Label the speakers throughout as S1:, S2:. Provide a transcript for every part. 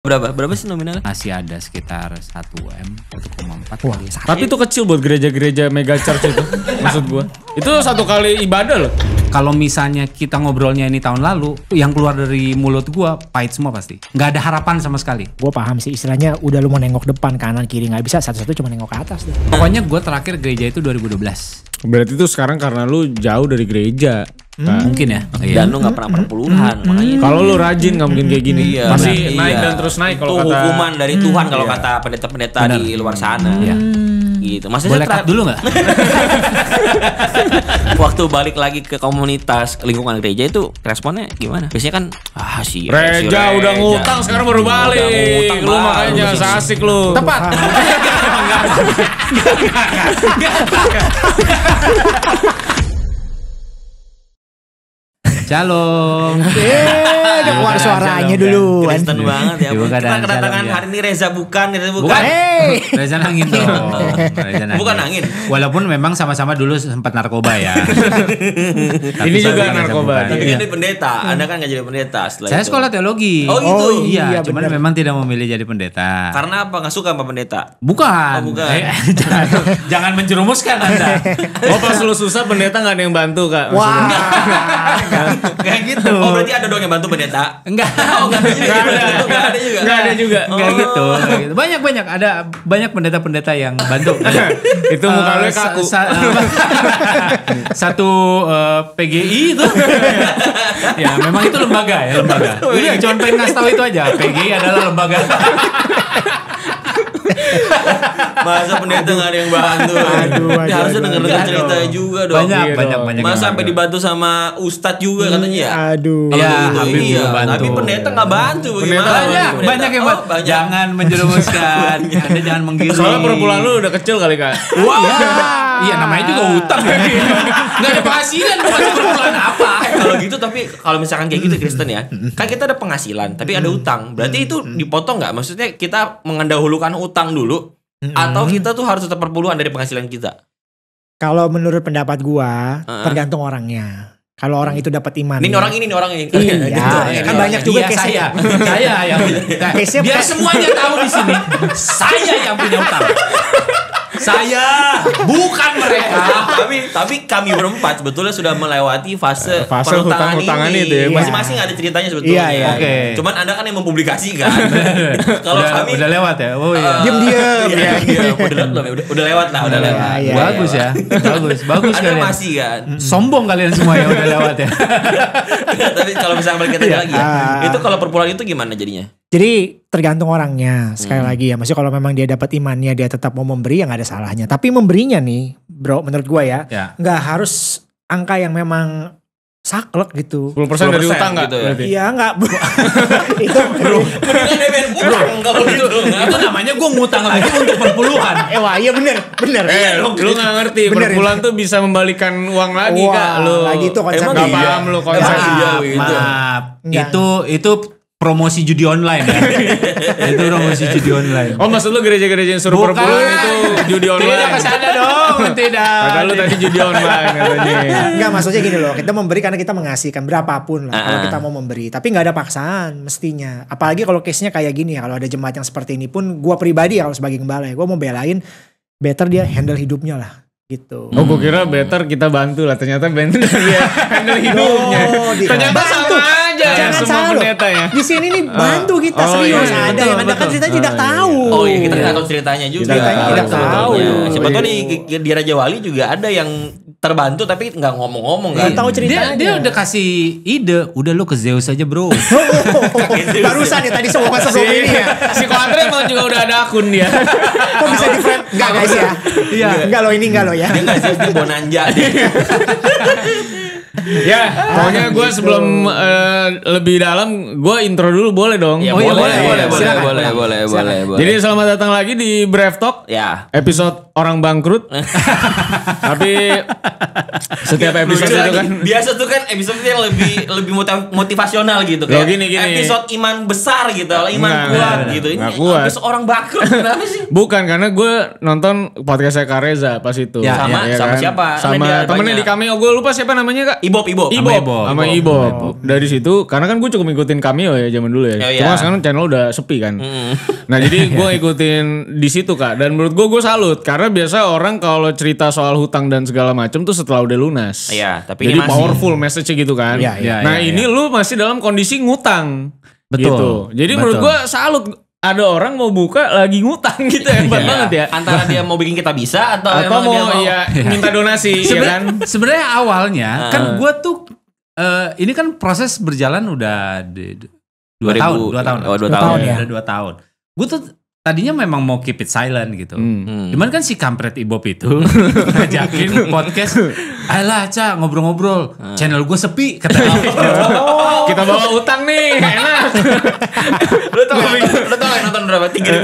S1: Berapa? Berapa sih nominalnya? Masih ada sekitar 1 M,
S2: 1,4. Wah, tapi itu kecil buat
S3: gereja-gereja mega church itu. maksud gua. Itu satu kali ibadah loh. Kalau misalnya kita ngobrolnya ini tahun lalu, yang keluar dari mulut gua pahit semua pasti. Nggak ada harapan sama
S4: sekali. Gua paham sih istilahnya udah lu mau nengok depan kanan kiri nggak bisa satu-satu cuma nengok ke atas deh.
S3: Pokoknya gua terakhir gereja itu 2012.
S2: Berarti itu sekarang karena lu jauh dari gereja. Hmm. mungkin ya dan lu gak pernah perpuluhan Hmm. makanya kalau lu rajin gak mungkin kayak gini iya, masih iya. naik dan
S3: terus
S1: naik kalau kata hukuman dari Tuhan kalau iya. kata pendeta-pendeta di luar sana iya. gitu Masih boleh cut dulu gak? waktu balik lagi ke komunitas lingkungan gereja itu responnya gimana biasanya kan ah si Reja, si udah ngutang
S2: sekarang baru balik udah ngutang lu makanya asik
S5: lu tepat
S3: Jalong
S4: udah keluar suaranya
S5: dulu. Kristen banget ya. Kita kedatangan hari
S1: ini Reza bukan, Reza bukan. Bukan. Hey.
S3: Reza nangin
S4: dong. Reza
S1: nangin.
S5: Bukan
S3: nangin. Walaupun memang sama-sama dulu sempat narkoba ya. ini juga narkoba. Tapi kan iya.
S1: pendeta. Hmm. Anda kan nggak jadi pendeta setelah Saya sekolah
S3: teologi. Oh gitu. Oh, iya, iya cuman memang tidak memilih jadi pendeta.
S1: Karena apa? Nggak suka sama pendeta?
S3: Bukan. Oh, bukan. Eh, jangan,
S2: jangan menjerumuskan Anda. Oh pas lu susah pendeta nggak ada yang bantu kak. Wah.
S1: Kayak gitu. Oh berarti ada dong yang bantu pendeta beda. Enggak. Oh, enggak ada juga. Enggak
S3: ada juga. Enggak oh. Gitu, gitu, Banyak banyak ada banyak pendeta-pendeta yang bantu. itu eh, muka
S2: kaku. Sa sa
S3: satu uh, eh, PGI itu. ya, memang itu lembaga ya, lembaga. Udah, cuma pengen ngasih tahu itu aja. PGI adalah lembaga. Masa pendeta nggak ada yang bantu.
S1: Aduh, harusnya denger denger cerita juga dong. Banyak iya banyak banyak. Masa sampai dibantu sama ustadz juga katanya ya. Aduh. Ya, gitu, iya, tapi pendeta nggak bantu bagaimana? Banyak banyak yang oh, bantu. Jangan menjerumuskan. Iya. Anda jangan menggiring. Soalnya perempuan lu udah kecil kali kak, Wah. Iya, iya namanya juga utang. nggak ada penghasilan Masa perempuan apa kalau gitu tapi kalau misalkan kayak gitu Kristen ya, kan kita ada penghasilan, tapi ada utang. Berarti itu dipotong nggak? Maksudnya kita mengendahulukan utang dulu atau hmm. kita tuh harus tetap perpuluhan dari penghasilan
S4: kita? Kalau menurut pendapat gua, uh-huh. tergantung orangnya. Kalau orang itu dapat iman. Ini ya. orang ini nih orang ini. Iya, gitu, kan banyak juga iya, case saya. saya yang. punya. biar semuanya
S3: tahu di sini. saya yang punya utang saya
S1: bukan mereka tapi tapi kami berempat sebetulnya sudah melewati fase, eh, fase hutang hutang ini ya, masing masing-masing ada ceritanya sebetulnya iya, iya, okay. cuman anda kan yang mempublikasikan
S3: kalau kami udah lewat ya oh iya uh, eh, diam diam iya, ya, iya, iya. udah, udah, udah lewat lah udah lewat
S4: ya, bagus
S1: ya bagus bagus anda kalian. masih kan sombong kalian semua ya udah lewat ya tapi kalau misalnya balik lagi ya ah. itu kalau perpuluhan itu gimana jadinya
S4: jadi tergantung orangnya sekali hmm. lagi ya. Maksudnya kalau memang dia dapat imannya dia tetap mau memberi yang ada salahnya. Tapi memberinya nih, bro, menurut gua ya, ya. nggak yeah. harus angka yang memang saklek gitu. 10%, 10 dari utang enggak? Gitu ya? Iya enggak. itu gitu
S3: bro. Itu namanya gua ngutang lagi untuk perpuluhan. Eh wah iya bener. Bener. Eh lu, lu gak ngerti. Bener, perpuluhan
S2: tuh bisa membalikan uang lagi wah, kak. Lu. Lagi itu konsep. Emang gak paham lu konsep. Maaf. Gitu. Maaf. Itu, itu promosi judi online ya.
S3: itu promosi judi
S2: online. Oh maksud lu gereja-gereja yang suruh Bukan. itu judi online. Tidak kesana dong,
S4: tidak. Maka lu
S2: tadi judi online katanya. Enggak
S4: maksudnya gini loh, kita memberi karena kita mengasihkan berapapun lah uh-uh. kalau ah, ah. kita mau memberi. Tapi gak ada paksaan mestinya. Apalagi kalau case-nya kayak gini ya, kalau ada jemaat yang seperti ini pun gua pribadi ya kalau sebagai gembala ya, gua mau belain better dia handle hidupnya lah gitu.
S2: Oh, gue kira better kita bantu lah. Ternyata bantu dia handle
S5: oh, hidupnya.
S4: Oh, Ternyata bantu. sama aja ya, Jangan ya, semua salah pendeta ya. Di sini nih ah. bantu kita oh, serius iya, iya. ada
S1: yang ada kan cerita oh, tidak ah, iya. tahu. Iya. Oh iya kita tidak iya. tahu ceritanya juga. Ceritanya tidak tahu. Siapa iya. tahu di, di Raja Wali juga ada yang terbantu tapi nggak ngomong-ngomong kan. Iya, tahu ceritanya. Dia, dia udah
S3: kasih ide, udah lu ke Zeus aja, Bro.
S5: Barusan ya tadi semua masa iya. sebelum ini ya. Si Koatre emang juga udah ada
S3: akun
S1: dia.
S5: Kok bisa di friend? Enggak guys ya. Iya. Enggak
S1: lo ini nggak lo ya. Dia nggak Zeus, dia Bonanja dia. ya, ah,
S2: pokoknya gue gitu. sebelum uh, lebih dalam gue intro dulu boleh dong. Ya, oh boleh, ya, boleh, boleh, boleh, boleh, boleh, boleh, boleh, boleh. Jadi selamat datang lagi di Brave Talk. Ya. Episode orang bangkrut.
S1: Tapi setiap iya, episode itu kan biasa tuh kan episode yang lebih lebih motivasional gitu kan. Gini, gini. Episode iman besar gitu, iman nah, kuat nah, gitu. Nah, Ini kuat. episode orang bangkrut kenapa
S2: sih? Bukan karena gue nonton podcast podcastnya Kareza pas itu. Ya, sama, ya, kan? sama siapa? Sama temennya di cameo gue lupa siapa namanya kak. Ibob, Ibob. Ibob. Sama Ibob. Dari situ karena kan gue cukup ngikutin cameo ya zaman dulu ya. Oh, iya. Cuma sekarang channel udah sepi kan.
S5: Mm. Nah, jadi gue
S2: ngikutin di situ Kak dan menurut gue gue salut karena biasa orang kalau cerita soal hutang dan segala macam tuh setelah udah lunas. Iya, tapi jadi ini masih... powerful message gitu kan. Iya, iya, nah, iya, ini iya. lu masih dalam kondisi ngutang. Betul. Gitu. Jadi betul. menurut gue salut ada orang mau buka lagi ngutang gitu ya, hebat iya. banget ya. Antara dia mau bikin kita bisa atau, atau mau, dia mau ya, minta donasi ya Seben, kan.
S3: Sebenarnya awalnya uh. kan gue tuh uh, ini kan proses berjalan udah di,
S5: dua tahun, dua tahun, oh, dua, dua tahun, ya. Udah
S3: dua tahun. Gue tuh tadinya memang mau keep it silent gitu. Hmm. hmm. Cuman kan si kampret ibop itu ngajakin podcast, ayolah Ca ngobrol-ngobrol, hmm. channel gue sepi. Kata oh, kita bawa
S2: utang nih, enak. lu tau gak, lu tau nonton berapa? 3800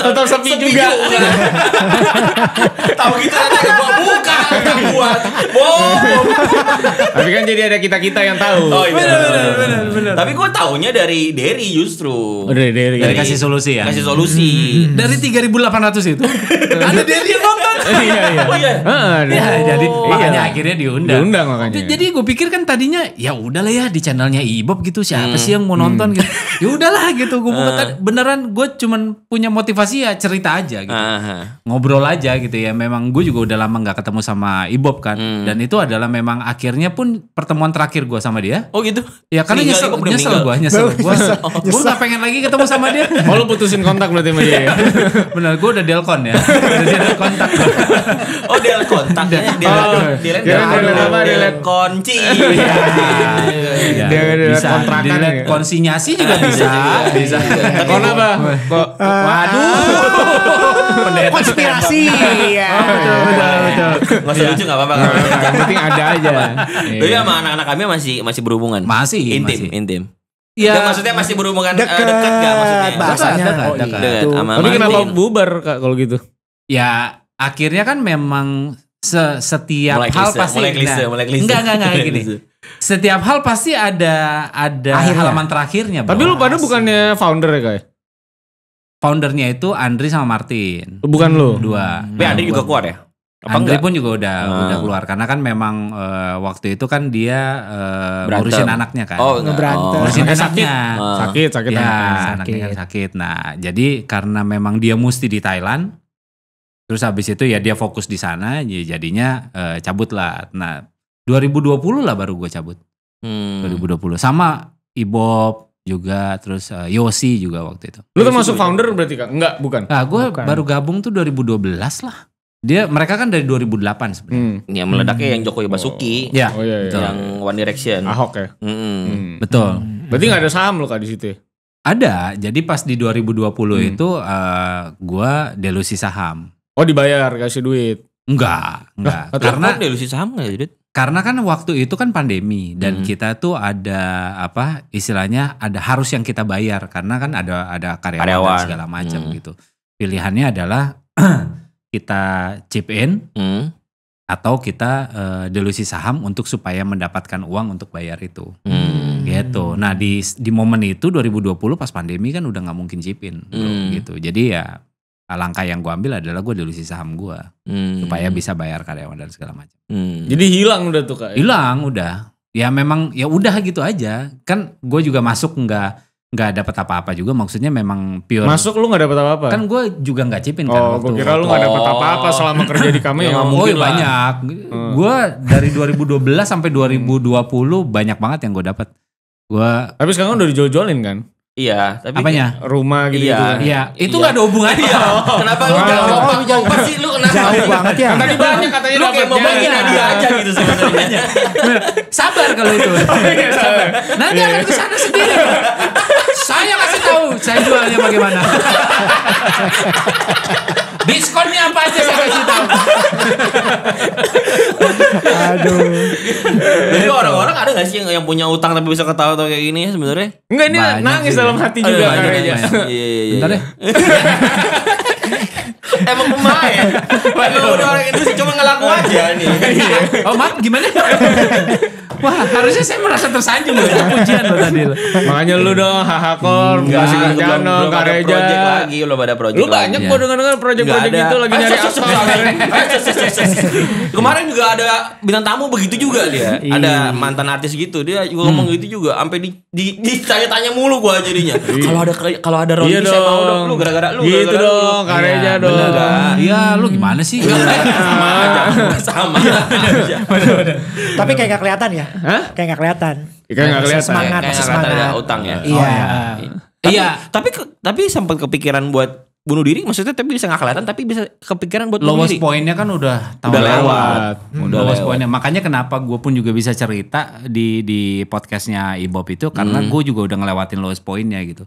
S2: Tetap tau sepi juga. juga.
S5: Tahu gitu nanti gue buka, gak buat.
S1: Tapi kan jadi ada kita-kita yang tahu. Oh iya. Tapi gue taunya dari Derry justru.
S3: Oh, dari Derry. Dari kasih solusi solusi ya. Kasih solusi. Hmm. Dari 3800 itu. ada dia yang iya iya. Oh iya. Heeh. Ya, jadi makanya iya. akhirnya diundang. Diundang makanya. Jadi gue pikir kan tadinya ya udahlah ya di channelnya Ibob gitu siapa hmm. sih yang mau nonton hmm. gitu. Ya udahlah gitu gue uh. beneran gue cuman punya motivasi ya cerita aja gitu. Uh-huh. Ngobrol aja gitu ya. Memang gue juga udah lama nggak ketemu sama Ibob kan. Hmm. Dan itu adalah memang akhirnya pun pertemuan terakhir gue sama dia. Oh gitu. Ya karena nyesel, nyesel gue, nyesel gue. Gue gak pengen lagi ketemu sama dia. Oh lu putusin kontak berarti sama dia ya? Benar, gue udah delkon ya. Udah delkon kontak oh dia kontak ya dia delete dia
S5: oh, delete kunci
S3: iya, iya, iya. delete kontrakan delete gitu. konsinyasi juga bisa bisa kon apa waduh konspirasi
S5: ya
S1: nggak usah lucu nggak apa-apa yang penting ada aja tapi sama anak-anak kami masih masih berhubungan masih intim intim Ya, maksudnya masih berhubungan eh, dekat, uh, dekat gak
S3: maksudnya? Bahasanya dekat,
S5: dekat,
S2: dekat. dekat. Tapi kenapa bubar kak kalau gitu?
S3: Ya akhirnya kan memang se setiap mulai hal pasti mulai klise, nah, mulai klise. Enggak, enggak, enggak gini. Setiap hal pasti ada ada Akhirnya. halaman terakhirnya. Tapi lu pada bukannya founder ya, guys? Foundernya itu Andri sama Martin. Bukan lu. Dua. Tapi nah, Andri juga keluar ya? Apa Andri enggak? pun juga udah hmm. udah keluar karena kan memang uh, waktu itu kan dia uh, ngurusin anaknya kan. Oh, berantem. Oh. Ngurusin anaknya. Sakit, sakit, sakit, ya, Sakit. anaknya kan sakit. Nah, jadi karena memang dia mesti di Thailand, Terus habis itu ya dia fokus di sana, ya jadinya e, eh, cabut lah. Nah, 2020 lah baru gue cabut. Hmm. 2020 sama Ibob juga terus e, Yosi juga waktu itu. Lu masuk founder berarti Kak? Enggak, bukan. Nah, gue baru gabung tuh 2012 lah.
S1: Dia mereka kan
S3: dari 2008 sebenarnya. Hmm. Ya meledaknya
S1: hmm. yang Jokowi Basuki. Oh. Ya. Oh, iya, iya. iya. Yang One Direction. Ahok ya. Mm -hmm.
S3: hmm. Betul. Hmm. Berarti nggak
S1: ada saham lo Kak di situ? Ya?
S3: Ada. Jadi pas di 2020 hmm. itu uh, gua delusi saham. Oh dibayar kasih duit. Enggak, enggak. Nah, karena delusi saham enggak ya, Karena kan waktu itu kan pandemi dan hmm. kita tuh ada apa istilahnya ada harus yang kita bayar karena kan ada ada karyawan, karyawan. Dan segala macam hmm. gitu. Pilihannya adalah kita chip in hmm. atau kita uh, delusi saham untuk supaya mendapatkan uang untuk bayar itu. Hmm. Gitu. Nah, di di momen itu 2020 pas pandemi kan udah nggak mungkin chip in hmm. gitu. Jadi ya Nah, langkah yang gue ambil adalah gue dilusi saham gue hmm. supaya bisa bayar karyawan dan segala macam.
S2: Hmm. Jadi hilang udah tuh kak? Ya? Hilang
S3: udah. Ya memang ya udah gitu aja. Kan gue juga masuk nggak nggak dapat apa-apa juga maksudnya memang pure masuk lu nggak dapat apa-apa kan gue juga nggak cipin kan oh, waktu gue kira lu nggak dapat apa-apa selama kerja di kami yang oh, mungkin oh, lah. banyak hmm. gue dari 2012 sampai 2020 banyak banget yang gue dapat gue tapi sekarang udah dijual-jualin kan
S1: Iya, tapi Apanya?
S2: rumah gitu. Iya, gitu kan. iya. itu iya.
S1: nggak iya. ada hubungannya. Oh. Kenapa oh. lu jangan oh. ngomong? Jangan pasti lu kenapa? Jauh
S5: banget ya. Kan tadi banyak katanya lu kayak mau bagi Nadia aja gitu sebenarnya. sabar kalau itu. Oh, iya, sabar. Nanti akan ke sana sendiri.
S3: saya kasih tahu saya
S5: jualnya bagaimana.
S3: Diskonnya apa aja saya kasih tahu.
S5: Aduh. Jadi orang-orang
S1: ada gak sih yang, punya utang tapi bisa ketawa atau kayak gini sebenarnya? Enggak ini banyak nangis sih. dalam hati juga iya, banyak, kayaknya. Iya iya iya. Bentar deh.
S5: Emang pemain.
S1: Padahal udah orang
S3: Indonesia cuma ngelaku aja nih. Iya. oh, maaf gimana? Wah, harusnya saya merasa tersanjung loh pujian
S1: loh tadi Makanya lu dong Hahakor, masih Kencana, Kareja. lagi lu pada project. Lu banyak gua dengar-dengar project-project gitu lagi eh, nyari
S3: aktor.
S1: Kemarin juga ada bintang tamu begitu juga dia. Iya. Ada mantan artis gitu, dia juga ngomong hmm. gitu juga sampai di ditanya-tanya mulu gua jadinya. Iya. Kalau ada kalau ada Roni saya mau dong lu gara-gara lu. Gitu dong, karyanya dong. Iya, kan? Iya,
S4: lu gimana sih? Iya.
S5: sama aja. Sama. Iya.
S4: Tapi kayak gak kelihatan ya? Hah? Kayak gak kelihatan. Kayak gak kelihatan. Semangat, kayak semangat. ada utang ya. Iya. Oh, iya. Tapi
S1: iya.
S3: tapi sempat kepikiran buat bunuh diri maksudnya tapi bisa nggak kelihatan tapi bisa kepikiran buat
S4: lowest
S5: poinnya
S3: kan udah tahun udah lewat, lewat. Hmm, udah lowest poinnya makanya kenapa gue pun juga bisa cerita di di podcastnya Ibob itu karena hmm. gue juga udah ngelewatin lowest poinnya gitu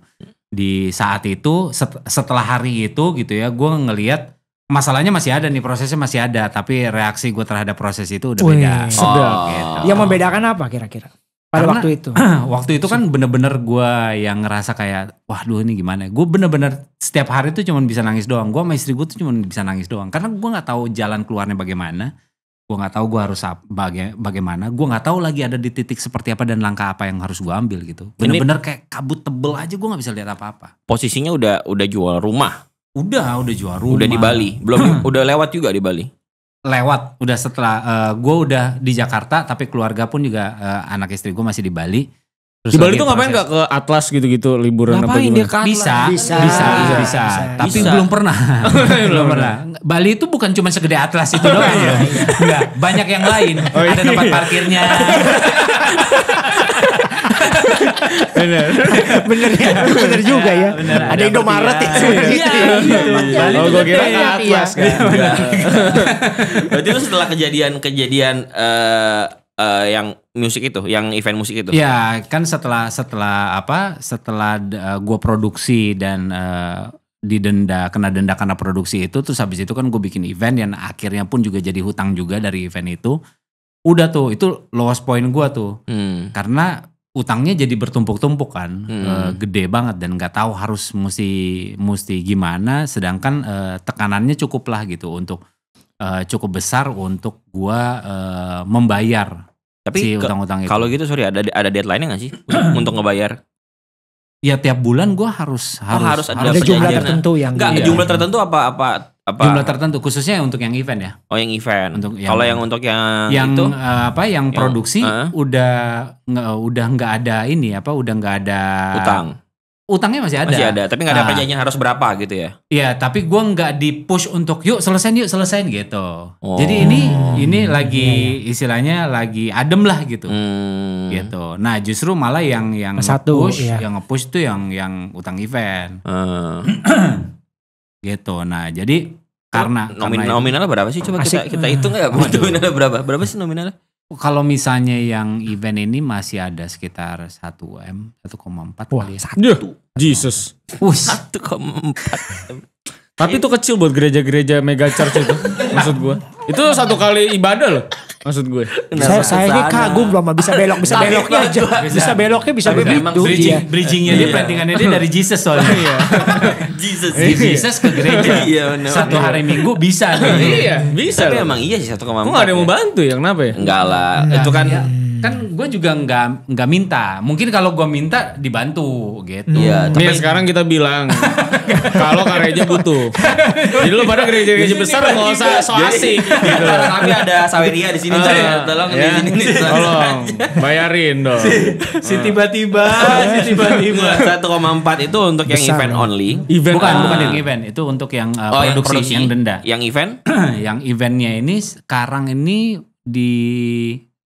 S3: di saat itu set, setelah hari itu gitu ya gue ngelihat masalahnya masih ada nih prosesnya masih ada tapi reaksi gue terhadap proses itu udah beda sedap. Oh, oh, gitu. yang
S4: membedakan apa kira-kira pada Karena, waktu itu
S3: waktu itu kan bener-bener gue yang ngerasa kayak wah dulu ini gimana ya? gue bener-bener setiap hari tuh cuman bisa nangis doang gue sama istri gue tuh cuman bisa nangis doang karena gue nggak tahu jalan keluarnya bagaimana gue nggak tahu gue harus baga bagaimana gue nggak tahu lagi ada di titik seperti apa dan langkah apa yang harus gue ambil gitu bener-bener kayak kabut tebel aja gue nggak bisa lihat apa-apa
S1: posisinya udah udah jual rumah
S3: udah udah jual rumah udah di Bali
S1: belum udah lewat juga di Bali
S3: lewat udah setelah uh, eh, gue udah di Jakarta tapi keluarga pun juga uh, anak istri gue masih di Bali Terus di Bali tuh ngapain gak ke Atlas gitu-gitu liburan ngapain apa dia ke Atlas? Bisa, bisa, bisa, bisa, bisa. tapi bisa. belum pernah. belum pernah. Bali itu bukan cuma segede Atlas itu doang. Enggak, iya. banyak yang lain. Oh, iya. Ada tempat parkirnya.
S4: bener bener ya bener juga ya bener, ya. ada, Indomaret iya, iya, gitu ya, ya. ya. oh gue kira ke Atlas kan
S1: berarti itu setelah kejadian-kejadian uh, eh, uh, eh, yang musik itu, yang event musik itu. Ya,
S3: kan setelah setelah apa? Setelah uh, eh, gue produksi dan uh, eh, didenda kena denda karena produksi itu, terus habis itu kan gue bikin event yang akhirnya pun juga jadi hutang juga dari event itu. Udah tuh, itu lowest point gue tuh, hmm. karena utangnya jadi bertumpuk-tumpuk kan, hmm. e, gede banget dan nggak tahu harus mesti mesti gimana. Sedangkan e, tekanannya cukup lah gitu untuk e, cukup besar untuk gue membayar tapi si utang-utang itu. Kalau
S1: gitu sorry ada ada deadline-nya gak sih untuk ngebayar?
S3: Ya tiap bulan gue harus harus, oh, harus ada, harus ada jumlah tertentu yang enggak iya. jumlah
S1: tertentu apa apa apa jumlah tertentu khususnya untuk yang event ya oh yang event untuk yang, kalau yang untuk yang yang itu, eh,
S3: apa yang, yang produksi uh, udah nggak udah nggak ada ini apa udah nggak ada utang utangnya masih ada. Masih ada, tapi nggak ada nah, perjanjian
S1: harus berapa gitu ya.
S3: Iya, tapi gue nggak di push untuk yuk selesain yuk selesain gitu. Oh. Jadi ini oh. ini lagi iya, iya. istilahnya lagi adem lah gitu. Hmm. Gitu. Nah, justru malah yang yang Satu, push, iya. yang nge-push tuh yang yang utang event. Hmm. gitu. Nah, jadi karena, nomin, karena nominalnya berapa
S1: sih coba kita kita hitung ya nominalnya
S3: berapa? Berapa sih nominalnya? Kalau misalnya yang event ini masih ada sekitar 1 M, 1,4 Wah, kali. Satu.
S2: Jesus. Satu koma
S3: empat. Ya? Iya,
S2: Tapi itu kecil buat gereja-gereja
S3: mega church itu.
S2: maksud gua. Itu satu kali ibadah loh. Maksud gue. Saya, saya ini kagum
S4: loh, bisa belok,
S3: bisa nah, beloknya aja. Bisa, nah, beloknya, bisa belok. Emang iya. bridging, bridgingnya dia, iya. plantingannya dia dari Jesus soalnya. Iya. Jesus. Jesus ke gereja. Iya, Satu hari minggu bisa. Iya,
S2: bisa. Tapi emang iya
S3: sih satu koma Kok gak ada yang mau ya.
S2: bantu ya, kenapa ya? Enggak lah, itu kan kan
S3: hmm. gue juga nggak nggak minta mungkin kalau gue minta dibantu gitu ya, tapi Nih, sekarang kita bilang
S2: kalau kareja butuh jadi lu pada gereja gereja besar nggak usah so asik gitu tapi ada saweria di sini uh, tolong ya. di sini tolong bayarin
S1: dong si,
S3: si ah. tiba-tiba si tiba-tiba satu
S1: koma empat itu untuk yang event only event bukan uh, bukan yang
S3: event itu untuk yang uh, oh, produksi, yang produksi yang denda yang event yang eventnya ini sekarang ini di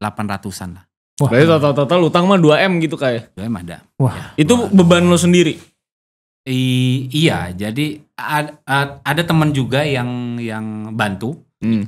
S3: delapan ratusan lah. Wah. Berarti iya. total-total utang mah 2M gitu kayak. 2M ya? ada. Wah. Ya, itu Wah. beban lo sendiri. I, iya, jadi ad, ad, ada teman juga yang yang bantu. Hmm.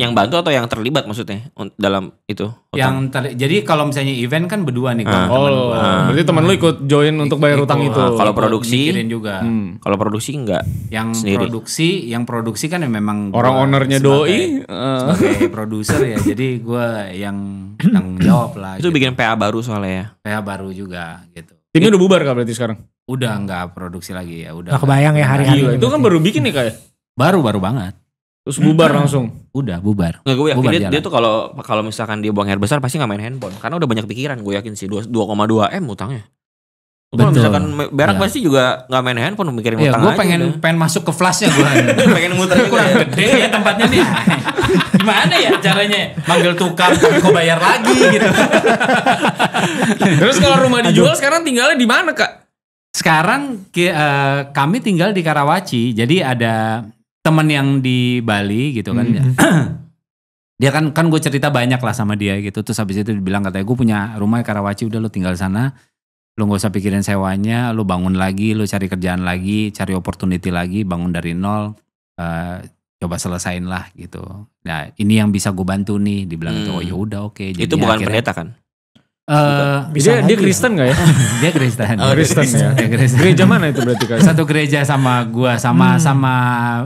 S3: yang bantu atau yang terlibat maksudnya
S1: dalam itu? Utang? Yang
S3: ter, jadi kalau misalnya event kan berdua nih. Ah. Oh, ah. berarti teman lu ikut join untuk bayar utang itu. Ah, kalau produksi, juga. Hmm. Kalau produksi enggak. Yang sendiri. produksi, yang produksi kan memang orang ownernya doi uh. sebagai ah. produser ya. Jadi gue yang tanggung jawab lah. Itu gitu. bikin PA baru soalnya ya. PA baru juga gitu. Timnya udah bubar kah berarti sekarang? Udah nggak produksi lagi ya.
S4: Udah. Nah, kebayang ya hari-hari.
S2: Ah, iya. Itu
S3: kan baru bikin nih kayak. Ya? Baru baru banget. Terus bubar hmm.
S2: langsung. Udah bubar.
S1: Nggak gue yakin bubar dia, dia tuh kalau kalau misalkan dia buang air besar pasti nggak main handphone karena udah banyak pikiran gue yakin sih 2,2 m utangnya. Kalau misalkan berak ya. pasti juga nggak main handphone mikirin ya, utang gue pengen udah.
S3: pengen masuk ke flashnya gue.
S1: pengen muter kurang gede ya tempatnya nih. Gimana ya caranya? Manggil tukang kok bayar lagi gitu.
S2: Terus kalau rumah dijual Aduh. sekarang tinggalnya di mana kak?
S3: Sekarang ke, uh, kami tinggal di Karawaci, jadi ada teman yang di Bali gitu kan. Mm -hmm. dia kan kan gue cerita banyak lah sama dia gitu. Terus habis itu dibilang katanya gue punya rumah Karawaci udah lo tinggal sana. Lo gak usah pikirin sewanya, lo bangun lagi, lo cari kerjaan lagi, cari opportunity lagi, bangun dari nol. Uh, coba selesain lah gitu. Nah ini yang bisa gue bantu nih, dibilang gitu. hmm. Oh, ya itu oh yaudah oke. Okay. itu bukan akhirnya, pendeta
S5: kan? Uh, bisa dia, dia Kristen gak ya? dia Kristen. Oh, Kristen, Kristen ya. ya Kristen. Gereja mana itu berarti
S3: kan? Satu gereja sama gua sama hmm. sama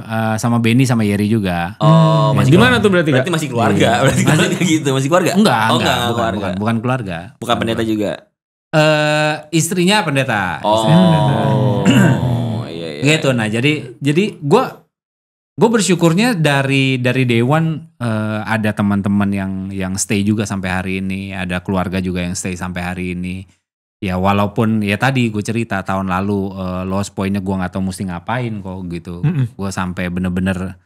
S3: uh, sama Benny sama Yeri juga. Oh, masih di mana tuh berarti? Berarti masih keluarga. Iya. Berarti
S1: masih, keluarga gitu, masih keluarga? Enggak, oh, enggak, enggak bukan, keluarga. Bukan, bukan
S3: keluarga. Bukan, bukan pendeta keluarga. juga. Eh, uh, istrinya pendeta. Oh. Istrinya pendeta. Oh, iya iya. Gitu nah, jadi jadi gua gue bersyukurnya dari dari Dewan uh, eh, ada teman-teman yang yang stay juga sampai hari ini, ada keluarga juga yang stay sampai hari ini. Ya walaupun ya tadi gue cerita tahun lalu uh, eh, lost pointnya gue nggak tahu mesti ngapain kok gitu. Mm -mm. Gue sampai bener-bener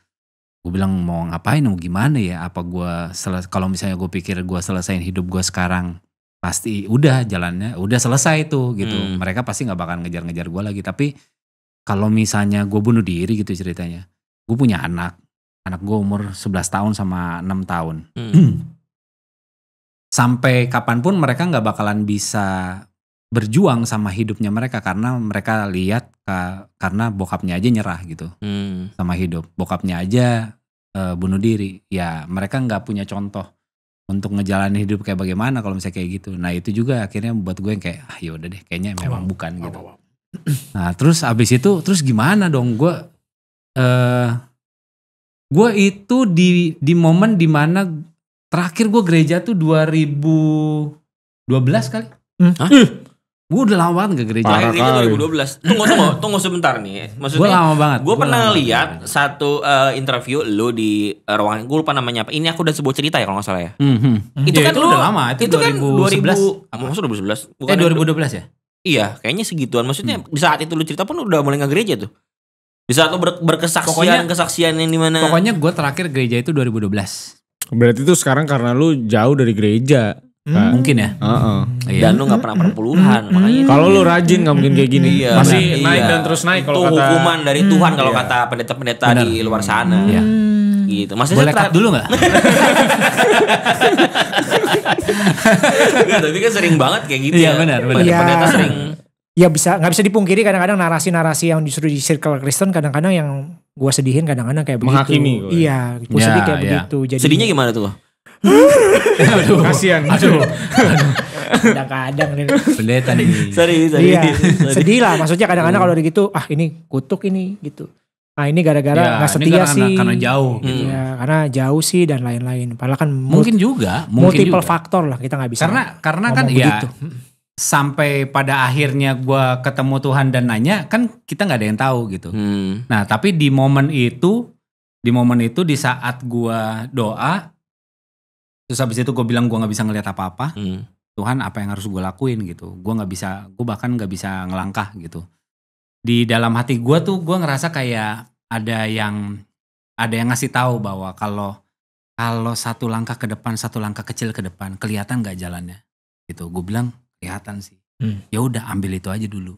S3: gue bilang mau ngapain mau gimana ya apa gue kalau misalnya gue pikir gue selesaiin hidup gue sekarang pasti udah jalannya udah selesai tuh gitu mm. mereka pasti nggak bakal ngejar-ngejar gue lagi tapi kalau misalnya gue bunuh diri gitu ceritanya gue punya anak anak gue umur 11 tahun sama 6 tahun hmm. sampai kapanpun mereka nggak bakalan bisa berjuang sama hidupnya mereka karena mereka lihat ka, karena bokapnya aja nyerah gitu hmm. sama hidup bokapnya aja e, bunuh diri ya mereka nggak punya contoh untuk ngejalanin hidup kayak bagaimana kalau misalnya kayak gitu nah itu juga akhirnya buat gue yang kayak ah yaudah deh kayaknya memang oh, bukan oh, gitu oh. nah terus abis itu terus gimana dong gue uh, eh, gue itu di di momen dimana terakhir gue gereja tuh 2012 kali. Hmm. Hah? Gue udah lama banget ke gereja. Terakhir gereja 2012.
S1: Tunggu tunggu tunggu sebentar nih. Maksudnya gue lama banget. Gue pernah lihat satu uh, interview lo di uh, ruangan gue lupa namanya apa. Ini aku udah sebuah cerita ya kalau nggak salah ya.
S5: Mm -hmm. Itu ya, kan itu lo, udah lama. Itu, itu 2011. kan 2000.
S1: maksud 2011? Bukan eh 2012 ya? Iya, kayaknya segituan. Maksudnya hmm. di saat itu lu cerita pun udah mulai nggak gereja tuh. Di saat lo ber berkesaksian pokoknya, kesaksian yang dimana
S3: Pokoknya gue terakhir gereja
S1: itu 2012
S2: Berarti itu sekarang karena lu jauh dari gereja Hmm. Kan? mungkin ya. Uh
S1: -uh. Dan lu gak pernah perpuluhan, hmm.
S5: makanya. Kalau lu
S1: rajin gak mungkin kayak gini.
S5: Iya, Masih iya. naik dan
S1: terus naik. Kalau kata hukuman dari hmm. Tuhan kalau iya. kata pendeta-pendeta di luar sana. Iya. Gitu. Masih Boleh cut dulu gak? Tapi kan sering banget kayak gitu. Iya ya. benar. benar. Pendeta iya. sering
S4: ya bisa nggak bisa dipungkiri kadang-kadang narasi-narasi yang justru di circle Kristen kadang-kadang yang gue sedihin kadang-kadang kayak menghakimi begitu. Gue. Iya, gue ya, sedih kayak ya. begitu. Jadi sedihnya gimana tuh? aduh,
S1: kasihan. Aduh.
S4: kadang-kadang nih. Pendeta nih.
S5: Sorry, sorry. Iya, sedih
S4: lah. Maksudnya kadang-kadang kalau gitu, ah ini kutuk ini gitu. Ah ini gara-gara ya, nggak -gara ya, setia karena, sih. Karena jauh. Iya, gitu. Ya, karena jauh sih dan lain-lain. Padahal kan mungkin juga,
S3: mungkin multiple juga.
S4: faktor lah kita nggak bisa. Karena karena
S3: kan ya sampai pada akhirnya gue ketemu Tuhan dan nanya kan kita nggak ada yang tahu gitu hmm. nah tapi di momen itu di momen itu di saat gue doa terus habis itu gue bilang gue nggak bisa ngelihat apa apa hmm. Tuhan apa yang harus gue lakuin gitu gue nggak bisa gue bahkan nggak bisa ngelangkah gitu di dalam hati gue tuh gue ngerasa kayak ada yang ada yang ngasih tahu bahwa kalau kalau satu langkah ke depan satu langkah kecil ke depan kelihatan nggak jalannya gitu gue bilang kelihatan sih hmm. ya udah ambil itu aja dulu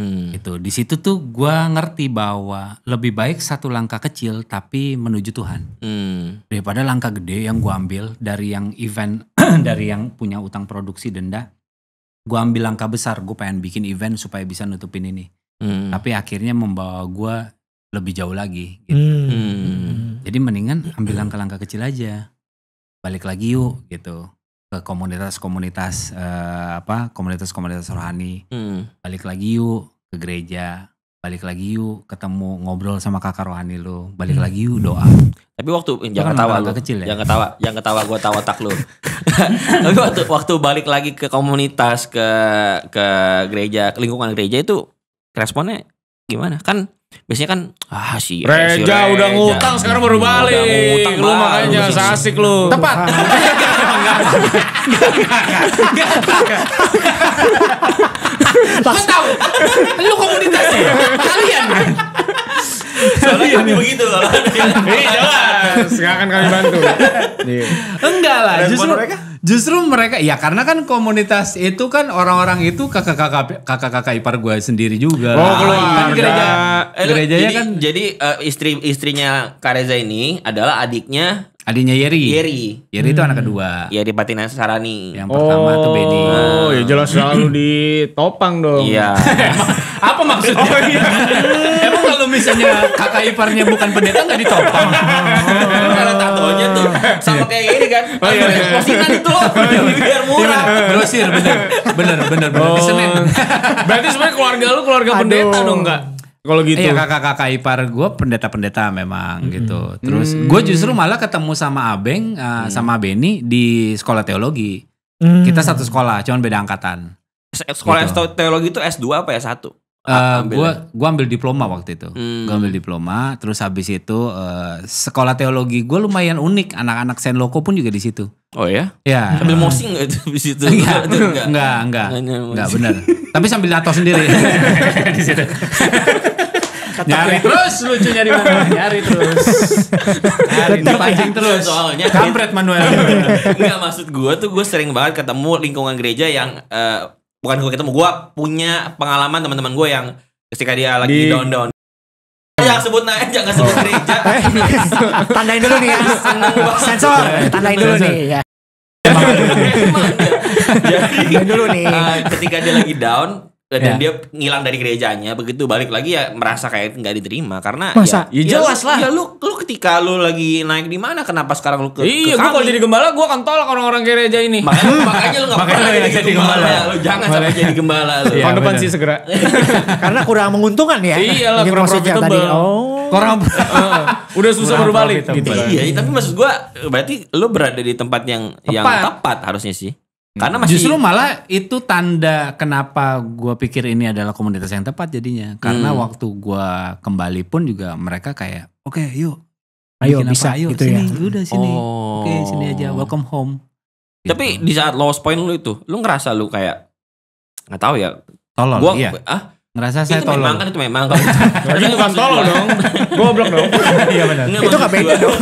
S3: hmm. itu di situ tuh gue ngerti bahwa lebih baik satu langkah kecil tapi menuju Tuhan
S5: hmm.
S3: daripada langkah gede yang gue ambil dari yang event dari yang punya utang produksi denda gue ambil langkah besar gue pengen bikin event supaya bisa nutupin ini hmm. tapi akhirnya membawa gue lebih jauh lagi
S5: gitu. hmm.
S3: jadi mendingan ambil langkah-langkah kecil aja balik lagi yuk gitu ke komunitas-komunitas uh, apa komunitas-komunitas rohani hmm. balik lagi yuk ke gereja balik lagi yuk ketemu ngobrol sama kakak rohani lu balik hmm. lagi yuk doa tapi waktu yang jangan kan ketawa lu kecil ya? jangan ketawa
S1: jangan ketawa gue tawa tak lu tapi waktu waktu balik lagi ke komunitas ke ke gereja ke lingkungan gereja itu responnya gimana kan biasanya kan ah si Reja, si udah ngutang sekarang baru balik udah ngutang lu makanya asik
S3: lu tepat Enggak.
S5: tahu lu komunitas ya kalian Soalnya iya, kami begitu kalau iya, jelas.
S3: Enggak akan kami bantu. Iya. Enggak lah, justru mereka Justru mereka ya karena kan komunitas itu kan orang-orang itu kakak-kakak kakak-kakak ipar gue sendiri juga. Oh, kalau Kan gereja eh, gerejanya jadi, kan
S1: jadi uh, istri istrinya Kareza ini adalah adiknya Adiknya Yeri. Yeri. Yeri hmm. itu anak hmm. kedua. Yeri Patina Sarani. Yang pertama oh, tuh Benny.
S2: Oh, ya jelas selalu ditopang dong. Iya.
S3: Apa maksudnya? Oh, iya. misalnya kakak iparnya bukan pendeta nggak ditopang. Karena
S5: tatonya tuh sama kayak ini kan. Oh, iya, iya. iya. Posingan itu oh, iya, iya. biar murah. Grosir bener. Bener bener bener. Oh.
S2: Berarti sebenarnya keluarga lu keluarga pendeta dong enggak?
S3: Kalau gitu. Iya kakak-kakak ipar gue pendeta-pendeta memang -hmm. gitu. Terus mm. gue justru malah ketemu sama Abeng, uh, mm. sama Beni di sekolah teologi. Mm. Kita satu sekolah, cuman beda angkatan.
S1: Sekolah gitu.
S3: teologi itu S2 apa ya satu? Uh, ambil gua ya? gua ambil diploma waktu itu. Hmm. Gua ambil diploma, terus habis itu uh, sekolah teologi gua lumayan unik. Anak-anak Loko pun juga di situ. Oh ya? Ya. Sambil mosing
S1: nggak itu di situ? Enggak,
S3: enggak, enggak. Enggak, benar. Tapi sambil nato sendiri di situ.
S5: nyari ya? terus lucu di mana nyari terus nyari ya? dipancing
S1: terus soalnya kampret manual
S5: enggak
S1: maksud gue tuh gue sering banget ketemu lingkungan gereja yang uh, bukan gue ketemu gue punya pengalaman teman-teman gue yang ketika dia lagi down down oh. jangan sebut naik jangan oh. sebut gereja eh, tandain dulu nih ya sensor tandain dulu nih
S5: ya.
S1: ya tandain dulu nih nah, ketika dia lagi down dan yeah. dia ngilang dari gerejanya begitu balik lagi ya merasa kayak nggak diterima karena ya, Masa? ya, ya jelas lah ya lu lu ketika lu lagi naik di mana kenapa sekarang lu ke iya gue kalau jadi
S2: gembala gue akan tolak orang-orang gereja ini makanya makanya lu gak
S1: pernah jadi, jadi gembala, gembala. lu jangan sampai jadi gembala lu ya, depan sih segera
S4: karena kurang menguntungkan ya iya lah kurang profitable tadi.
S1: oh kurang udah susah baru balik gitu iya tapi maksud gue berarti lu berada di tempat yang yang tepat harusnya sih karena hmm. masih Justru malah
S3: itu tanda kenapa gue pikir ini adalah komunitas yang tepat jadinya. Karena hmm. waktu gue kembali pun juga mereka kayak, oke okay, yuk,
S4: ayo Bikin bisa, apa? ayo gitu sini, ya.
S3: udah sini, oh. oke okay, sini aja, welcome home.
S1: Gitu. Tapi di saat lowest point lu itu, lu ngerasa lu kayak nggak tahu ya. Tolong. gua, iya. Ah,
S3: ngerasa saya itu tolong. Kan,
S1: itu Memang kan itu memang Jadi itu bukan tolol dong.
S5: Goblok dong. Iya benar. Itu enggak beda dong.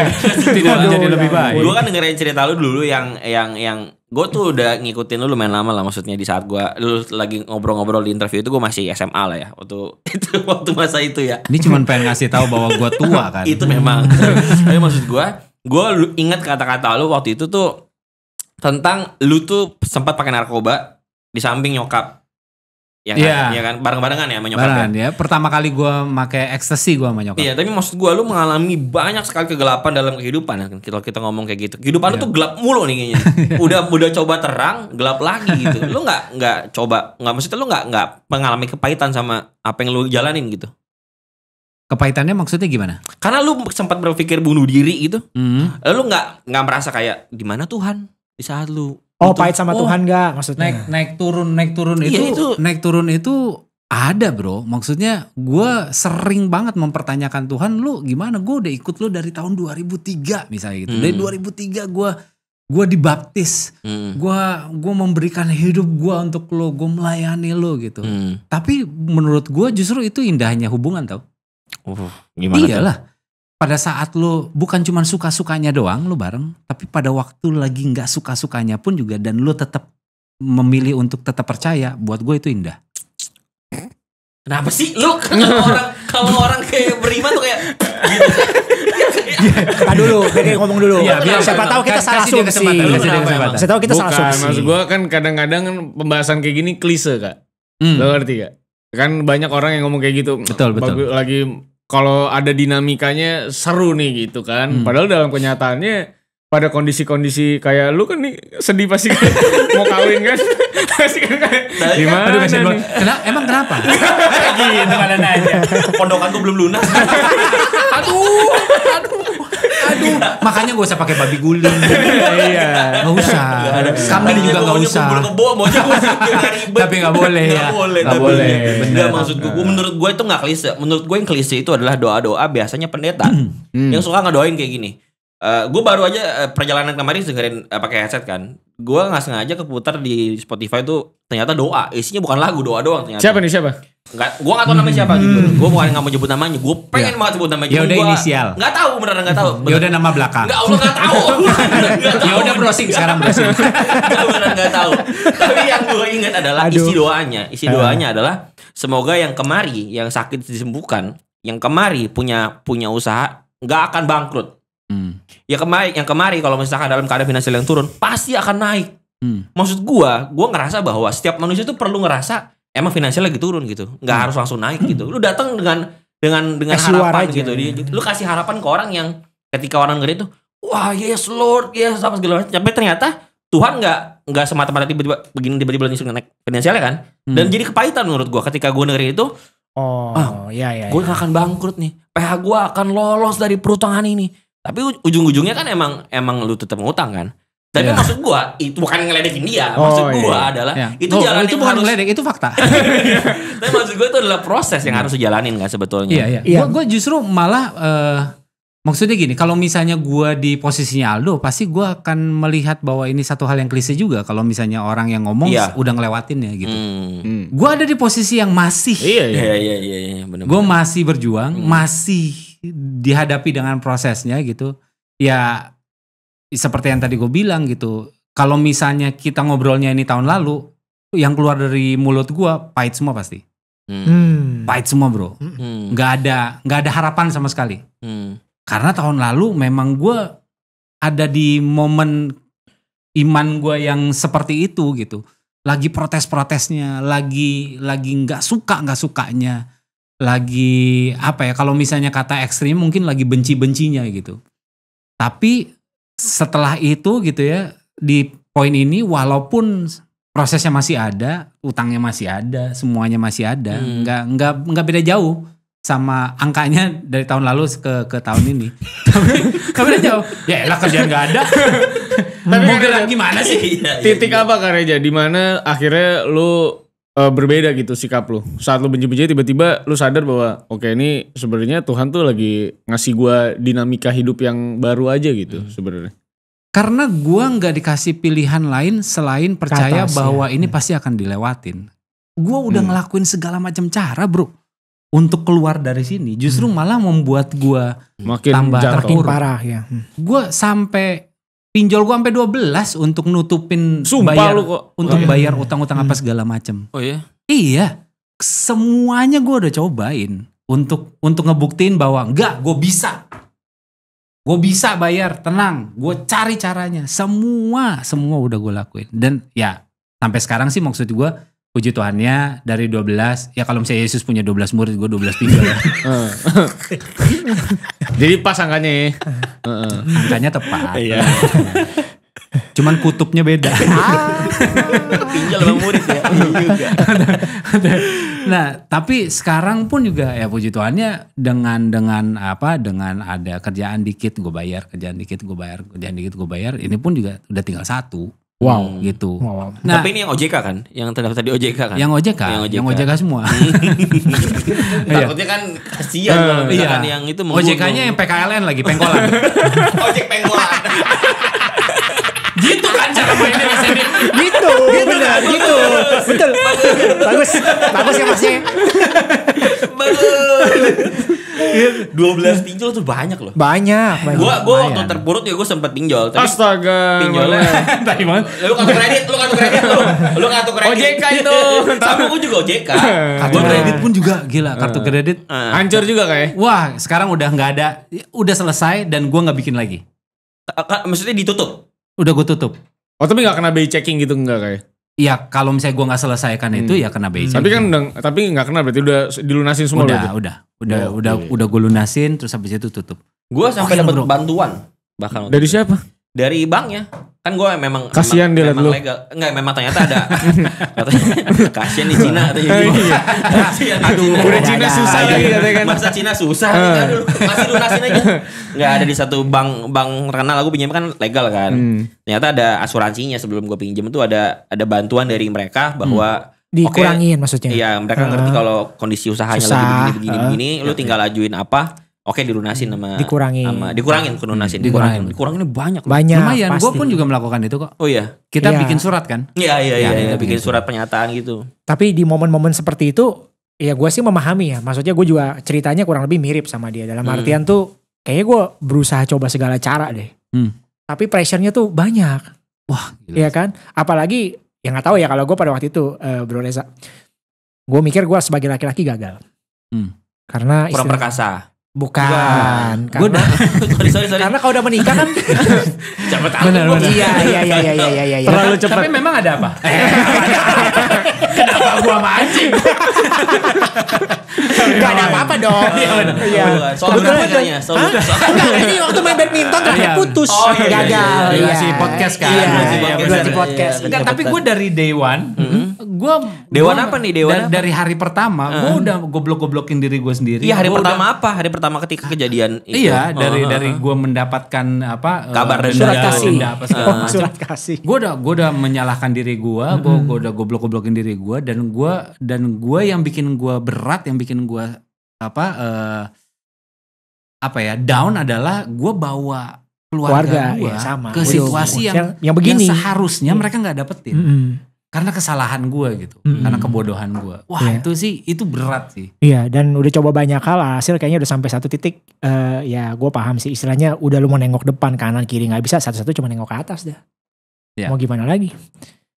S5: Tidak jadi ya lebih baik. Gua kan
S1: dengerin cerita lu dulu yang yang yang gue tuh udah ngikutin lu lumayan lama lah maksudnya di saat gue lu lagi ngobrol-ngobrol di interview itu gue masih SMA lah ya waktu itu waktu masa itu ya ini cuma pengen ngasih tahu bahwa gue tua kan itu memang hmm. tapi maksud gue gue inget kata-kata lu waktu itu tuh tentang lu tuh sempat pakai narkoba di samping nyokap Ya iya. kan, yeah. ya kan bareng-barengan ya menyokap Barang,
S3: ya. Pertama kali gue make ekstasi gue menyokap. Iya,
S1: tapi maksud gue lu mengalami banyak sekali kegelapan dalam kehidupan ya. Kita kita ngomong kayak gitu. Kehidupan yeah. lu iya. tuh gelap mulu nih kayaknya. udah udah coba terang, gelap lagi gitu. Lu nggak nggak coba nggak maksudnya lu nggak nggak mengalami kepahitan sama apa yang lu jalanin
S3: gitu. Kepahitannya maksudnya gimana? Karena lu sempat berpikir bunuh diri gitu. Mm -hmm.
S1: Lu nggak nggak merasa kayak gimana Tuhan di saat
S3: lu Oh, pahit sama oh, Tuhan gak maksudnya? Naik naik turun naik turun iya, itu, iya, itu naik turun itu ada bro, maksudnya gue sering banget mempertanyakan Tuhan lu gimana gue udah ikut lu dari tahun 2003 misalnya gitu. Hmm. Dari 2003 gue gue dibaptis, hmm. gue memberikan hidup gue untuk lu gue melayani lu gitu. Hmm. Tapi menurut gue justru itu indahnya hubungan tau. Uh, gimana Iyalah, tuh? pada saat lo bukan cuma suka-sukanya doang lo bareng, tapi pada waktu lagi nggak suka-sukanya pun juga dan lo tetap memilih untuk tetap percaya, buat gue itu indah.
S5: Kenapa sih lo?
S1: kalau orang kalau orang kayak beriman tuh kayak
S3: Ya, dulu,
S2: kayak ngomong dulu. Ya, biar siapa tahu kita salah asumsi. Saya tahu kita salah asumsi. Maksud gue kan kadang-kadang pembahasan kayak gini klise kak. Hmm. Lo ngerti gak? Kan banyak orang yang ngomong kayak gitu. Betul betul. Lagi kalau ada dinamikanya seru nih gitu kan. Hmm. Padahal dalam kenyataannya pada kondisi-kondisi kayak lu kan nih sedih pasti kan mau kawin kan
S3: pasti kan kayak
S5: nah, gimana Aduh, nih?
S3: Kenapa, emang kenapa gitu kan aja pondokan gue belum lunas
S5: aduh aduh
S3: aduh iya. makanya gue usah pakai babi guling iya gak usah kambing juga gak usah
S1: tapi gak boleh ya gak boleh gak boleh iya, maksud gue menurut gue itu gak klise menurut gue yang klise itu adalah doa-doa biasanya pendeta hmm. yang suka ngedoain kayak gini Uh, eh, gue baru aja uh, perjalanan kemarin dengerin uh, pakai headset kan. Gue nggak sengaja keputar di Spotify tuh ternyata doa. Isinya bukan lagu, doa doang ternyata. Siapa nih siapa? gue nggak tau namanya siapa gitu. hmm. gitu. Gue bukan nggak mau nyebut namanya. Gue ya. pengen yeah. banget sebut namanya. Ya udah inisial. Gak tau beneran gak tau. Ya udah nama belakang. Gak Allah gak
S3: tau. ya udah browsing sekarang browsing. gak beneran
S1: gak tau, Tapi yang gue ingat adalah Aduh. isi doanya. Isi ah. doanya adalah semoga yang kemari yang sakit disembuhkan, yang kemari punya punya usaha nggak akan bangkrut ya kemarin yang kemarin kalau misalkan dalam keadaan finansial yang turun pasti akan naik hmm. maksud gua gua ngerasa bahwa setiap manusia itu perlu ngerasa emang finansial lagi turun gitu nggak hmm. harus langsung naik gitu lu datang dengan dengan dengan kasih harapan aja. gitu ya. lu kasih harapan ke orang yang ketika orang ngeri itu, wah yes lord yes apa segala macam tapi ternyata Tuhan nggak nggak semata-mata tiba-tiba begini tiba-tiba langsung naik finansialnya kan hmm. dan jadi kepahitan menurut gua ketika gua ngeri itu Oh, ah, ya ya. Gue ya. akan bangkrut nih. PH gue akan lolos dari perutangan ini. Tapi ujung-ujungnya kan emang emang lu tetap ngutang kan. Tapi yeah. maksud gua itu bukan ngeledekin dia, oh, maksud oh, gua iya. adalah yeah. itu oh, jalan itu bukan
S3: harus... ngeledek, itu fakta.
S1: Tapi maksud gua itu adalah proses yang iya. harus dijalanin kan sebetulnya. Iya, iya. iya. Gua,
S3: gua justru malah uh, maksudnya gini, kalau misalnya gua di posisinya Aldo, pasti gua akan melihat bahwa ini satu hal yang klise juga kalau misalnya orang yang ngomong yeah. udah ngelewatin ya gitu. Hmm. hmm. Gua ada di posisi yang masih Iya, iya, iya, iya, iya benar. Gua masih berjuang, hmm. masih dihadapi dengan prosesnya gitu ya seperti yang tadi gue bilang gitu kalau misalnya kita ngobrolnya ini tahun lalu yang keluar dari mulut gue pahit semua pasti hmm. hmm. pahit semua bro hmm. nggak ada nggak ada harapan sama sekali hmm. karena tahun lalu memang gue ada di momen iman gue yang seperti itu gitu lagi protes-protesnya lagi lagi nggak suka nggak sukanya lagi apa ya kalau misalnya kata ekstrim mungkin lagi benci-bencinya gitu. Tapi setelah itu gitu ya di poin ini walaupun prosesnya masih ada, utangnya masih ada, semuanya masih ada, hmm. nggak nggak nggak beda jauh sama angkanya dari tahun lalu ke ke tahun ini. tapi tapi beda jauh. Ya elah kerjaan nggak ada. tapi mungkin gimana sih? Iya, iya, Titik iya. apa Kareja? Di
S2: mana akhirnya lu uh, berbeda gitu sikap lu. Saat lu benci-benci tiba-tiba lu sadar bahwa oke okay, ini sebenarnya Tuhan tuh lagi ngasih gua dinamika hidup yang baru aja
S3: gitu hmm. sebenarnya. Karena gua nggak dikasih pilihan lain selain percaya Katasnya. bahwa ya. ini hmm. pasti akan dilewatin. Gua udah hmm. ngelakuin segala macam cara, Bro. Untuk keluar dari sini justru hmm. malah membuat gua makin tambah terpuruk. parah ya. Hmm. Gua sampai pinjol gua sampai 12 untuk nutupin Sumpah bayar lu kok. untuk oh, iya. bayar utang-utang hmm. apa segala macem. Oh iya. Iya. Semuanya gua udah cobain untuk untuk ngebuktiin bahwa enggak gua bisa. Gue bisa bayar, tenang. Gue cari caranya. Semua, semua udah gue lakuin. Dan ya sampai sekarang sih maksud gue puji Tuhannya dari 12 ya kalau misalnya Yesus punya 12 murid gue 12 tinggal ya. jadi pas angkanya ya angkanya tepat iya. cuman kutubnya beda ah.
S5: tinggal sama murid ya iya
S3: nah tapi sekarang pun juga ya puji Tuhannya dengan dengan apa dengan ada kerjaan dikit gue bayar kerjaan dikit gue bayar kerjaan dikit gue bayar ini pun juga udah tinggal satu Wow, hmm. gitu. Wow. Nah, Tapi ini yang
S1: OJK kan, yang terdaftar di OJK kan? Yang OJK, yang OJK, yang OJK
S3: semua. Takutnya hmm. nah, iya. kan kasihan uh, iya. yang itu OJK-nya yang PKLN lagi pengkolan.
S1: OJK
S5: pengkolan. gitu kan cara mainnya Mas Edit gitu gitu kan? benar gitu betul bagus bagus ya Mas
S4: ya. dua belas pinjol tuh banyak loh banyak banyak
S1: gua
S5: gua banyak. waktu terpurut
S1: ya gua sempet pinjol tapi astaga pinjolnya tadi banget
S4: lu kartu kredit lu kartu kredit lu
S3: lu kartu kredit OJK itu tapi gua juga OJK kartu kredit pun juga gila eh. kartu kredit eh. hancur juga kayak wah sekarang udah nggak ada udah selesai dan gua nggak bikin lagi eh, maksudnya ditutup udah gue tutup. Oh tapi gak kena bayi checking gitu enggak kayak? Iya kalau misalnya gue nggak selesaikan hmm. itu ya kena BI hmm. checking. Tapi
S2: kan udah, tapi nggak kena berarti udah dilunasin semua udah, Udah udah
S3: oh, udah okay. Iya. udah gue lunasin terus habis itu tutup.
S1: Gue sampai oh, dapat bantuan bahkan. Dari itu. siapa? dari banknya kan gue memang kasihan dia memang legal enggak memang ternyata ada kasihan di Cina atau gitu. iya. kasihan aduh Cina. udah Cina susah lagi kan masa Cina susah eh. dulu masih lunasin aja nggak ada di satu bank bank terkenal aku pinjam kan legal kan hmm. ternyata ada asuransinya sebelum gue pinjam itu ada ada bantuan dari mereka hmm. bahwa dikurangin maksudnya. Iya, mereka ngerti ah. kalau kondisi usahanya Susah. lagi begini begini uh, begini, ah. lu tinggal ajuin apa, Oke dilunasin hmm. sama dikurangin sama dikurangin kelunasin hmm, dikurangin.
S3: dikurangin banyak
S4: banyak lumayan gue pun juga
S3: melakukan itu kok
S1: oh iya kita iya. bikin surat kan iya iya iya, iya, iya, iya bikin gitu. surat pernyataan gitu
S4: tapi di momen-momen seperti itu ya gue sih memahami ya maksudnya gue juga ceritanya kurang lebih mirip sama dia dalam hmm. artian tuh kayaknya gue berusaha coba segala cara deh hmm. tapi pressure-nya tuh banyak wah iya kan apalagi ya nggak tahu ya kalau gue pada waktu itu uh, Bro Reza gue mikir gue sebagai laki-laki gagal hmm. karena kurang perkasa Bukan, Bukan. Karena, udah,
S3: sorry, sorry, sorry. karena kalau udah menikah kan
S4: Cepet tahu benar, benar. Iya, iya, iya, iya, iya,
S3: iya, iya. Terlalu cepet Tapi memang ada apa?
S4: Kenapa gua mancing? Gak ada apa-apa dong. Iya. iya. iya. Soal berapanya? Enggak, ini waktu main badminton iya. terakhir putus. Oh, iya, Gagal. Iya, si
S3: podcast kan. Iya, durasi podcast. Enggak, tapi gue dari day one, gue Dewan mm-hmm. apa nih Dewan? Dari hari pertama, gue udah goblok-goblokin diri gue sendiri. Iya, hari pertama apa? Hari pertama pertama ketika kejadian itu. Iya, oh, dari uh oh, dari oh. gua mendapatkan apa
S5: eh, kabar uh, denda, ah. surat kasih. Denda apa segala uh. Surat
S3: kasih. Gua udah gua udah menyalahkan diri gua, mm -hmm. gue udah goblok-goblokin diri gua dan gua dan gua yang bikin gua berat, yang bikin gua apa uh, apa ya down adalah gua bawa keluarga, keluarga gua ya, sama. ke situasi yang, yang, yang begini yang seharusnya hmm. mereka nggak dapetin. Mm -hmm karena kesalahan gue gitu, hmm. karena kebodohan gue. Wah yeah. itu sih itu berat sih.
S4: Iya yeah, dan udah coba banyak hal hasil kayaknya udah sampai satu titik uh, ya gue paham sih istilahnya udah lu mau nengok depan kanan kiri nggak bisa satu-satu cuma nengok ke atas dah. Yeah. Mau gimana lagi?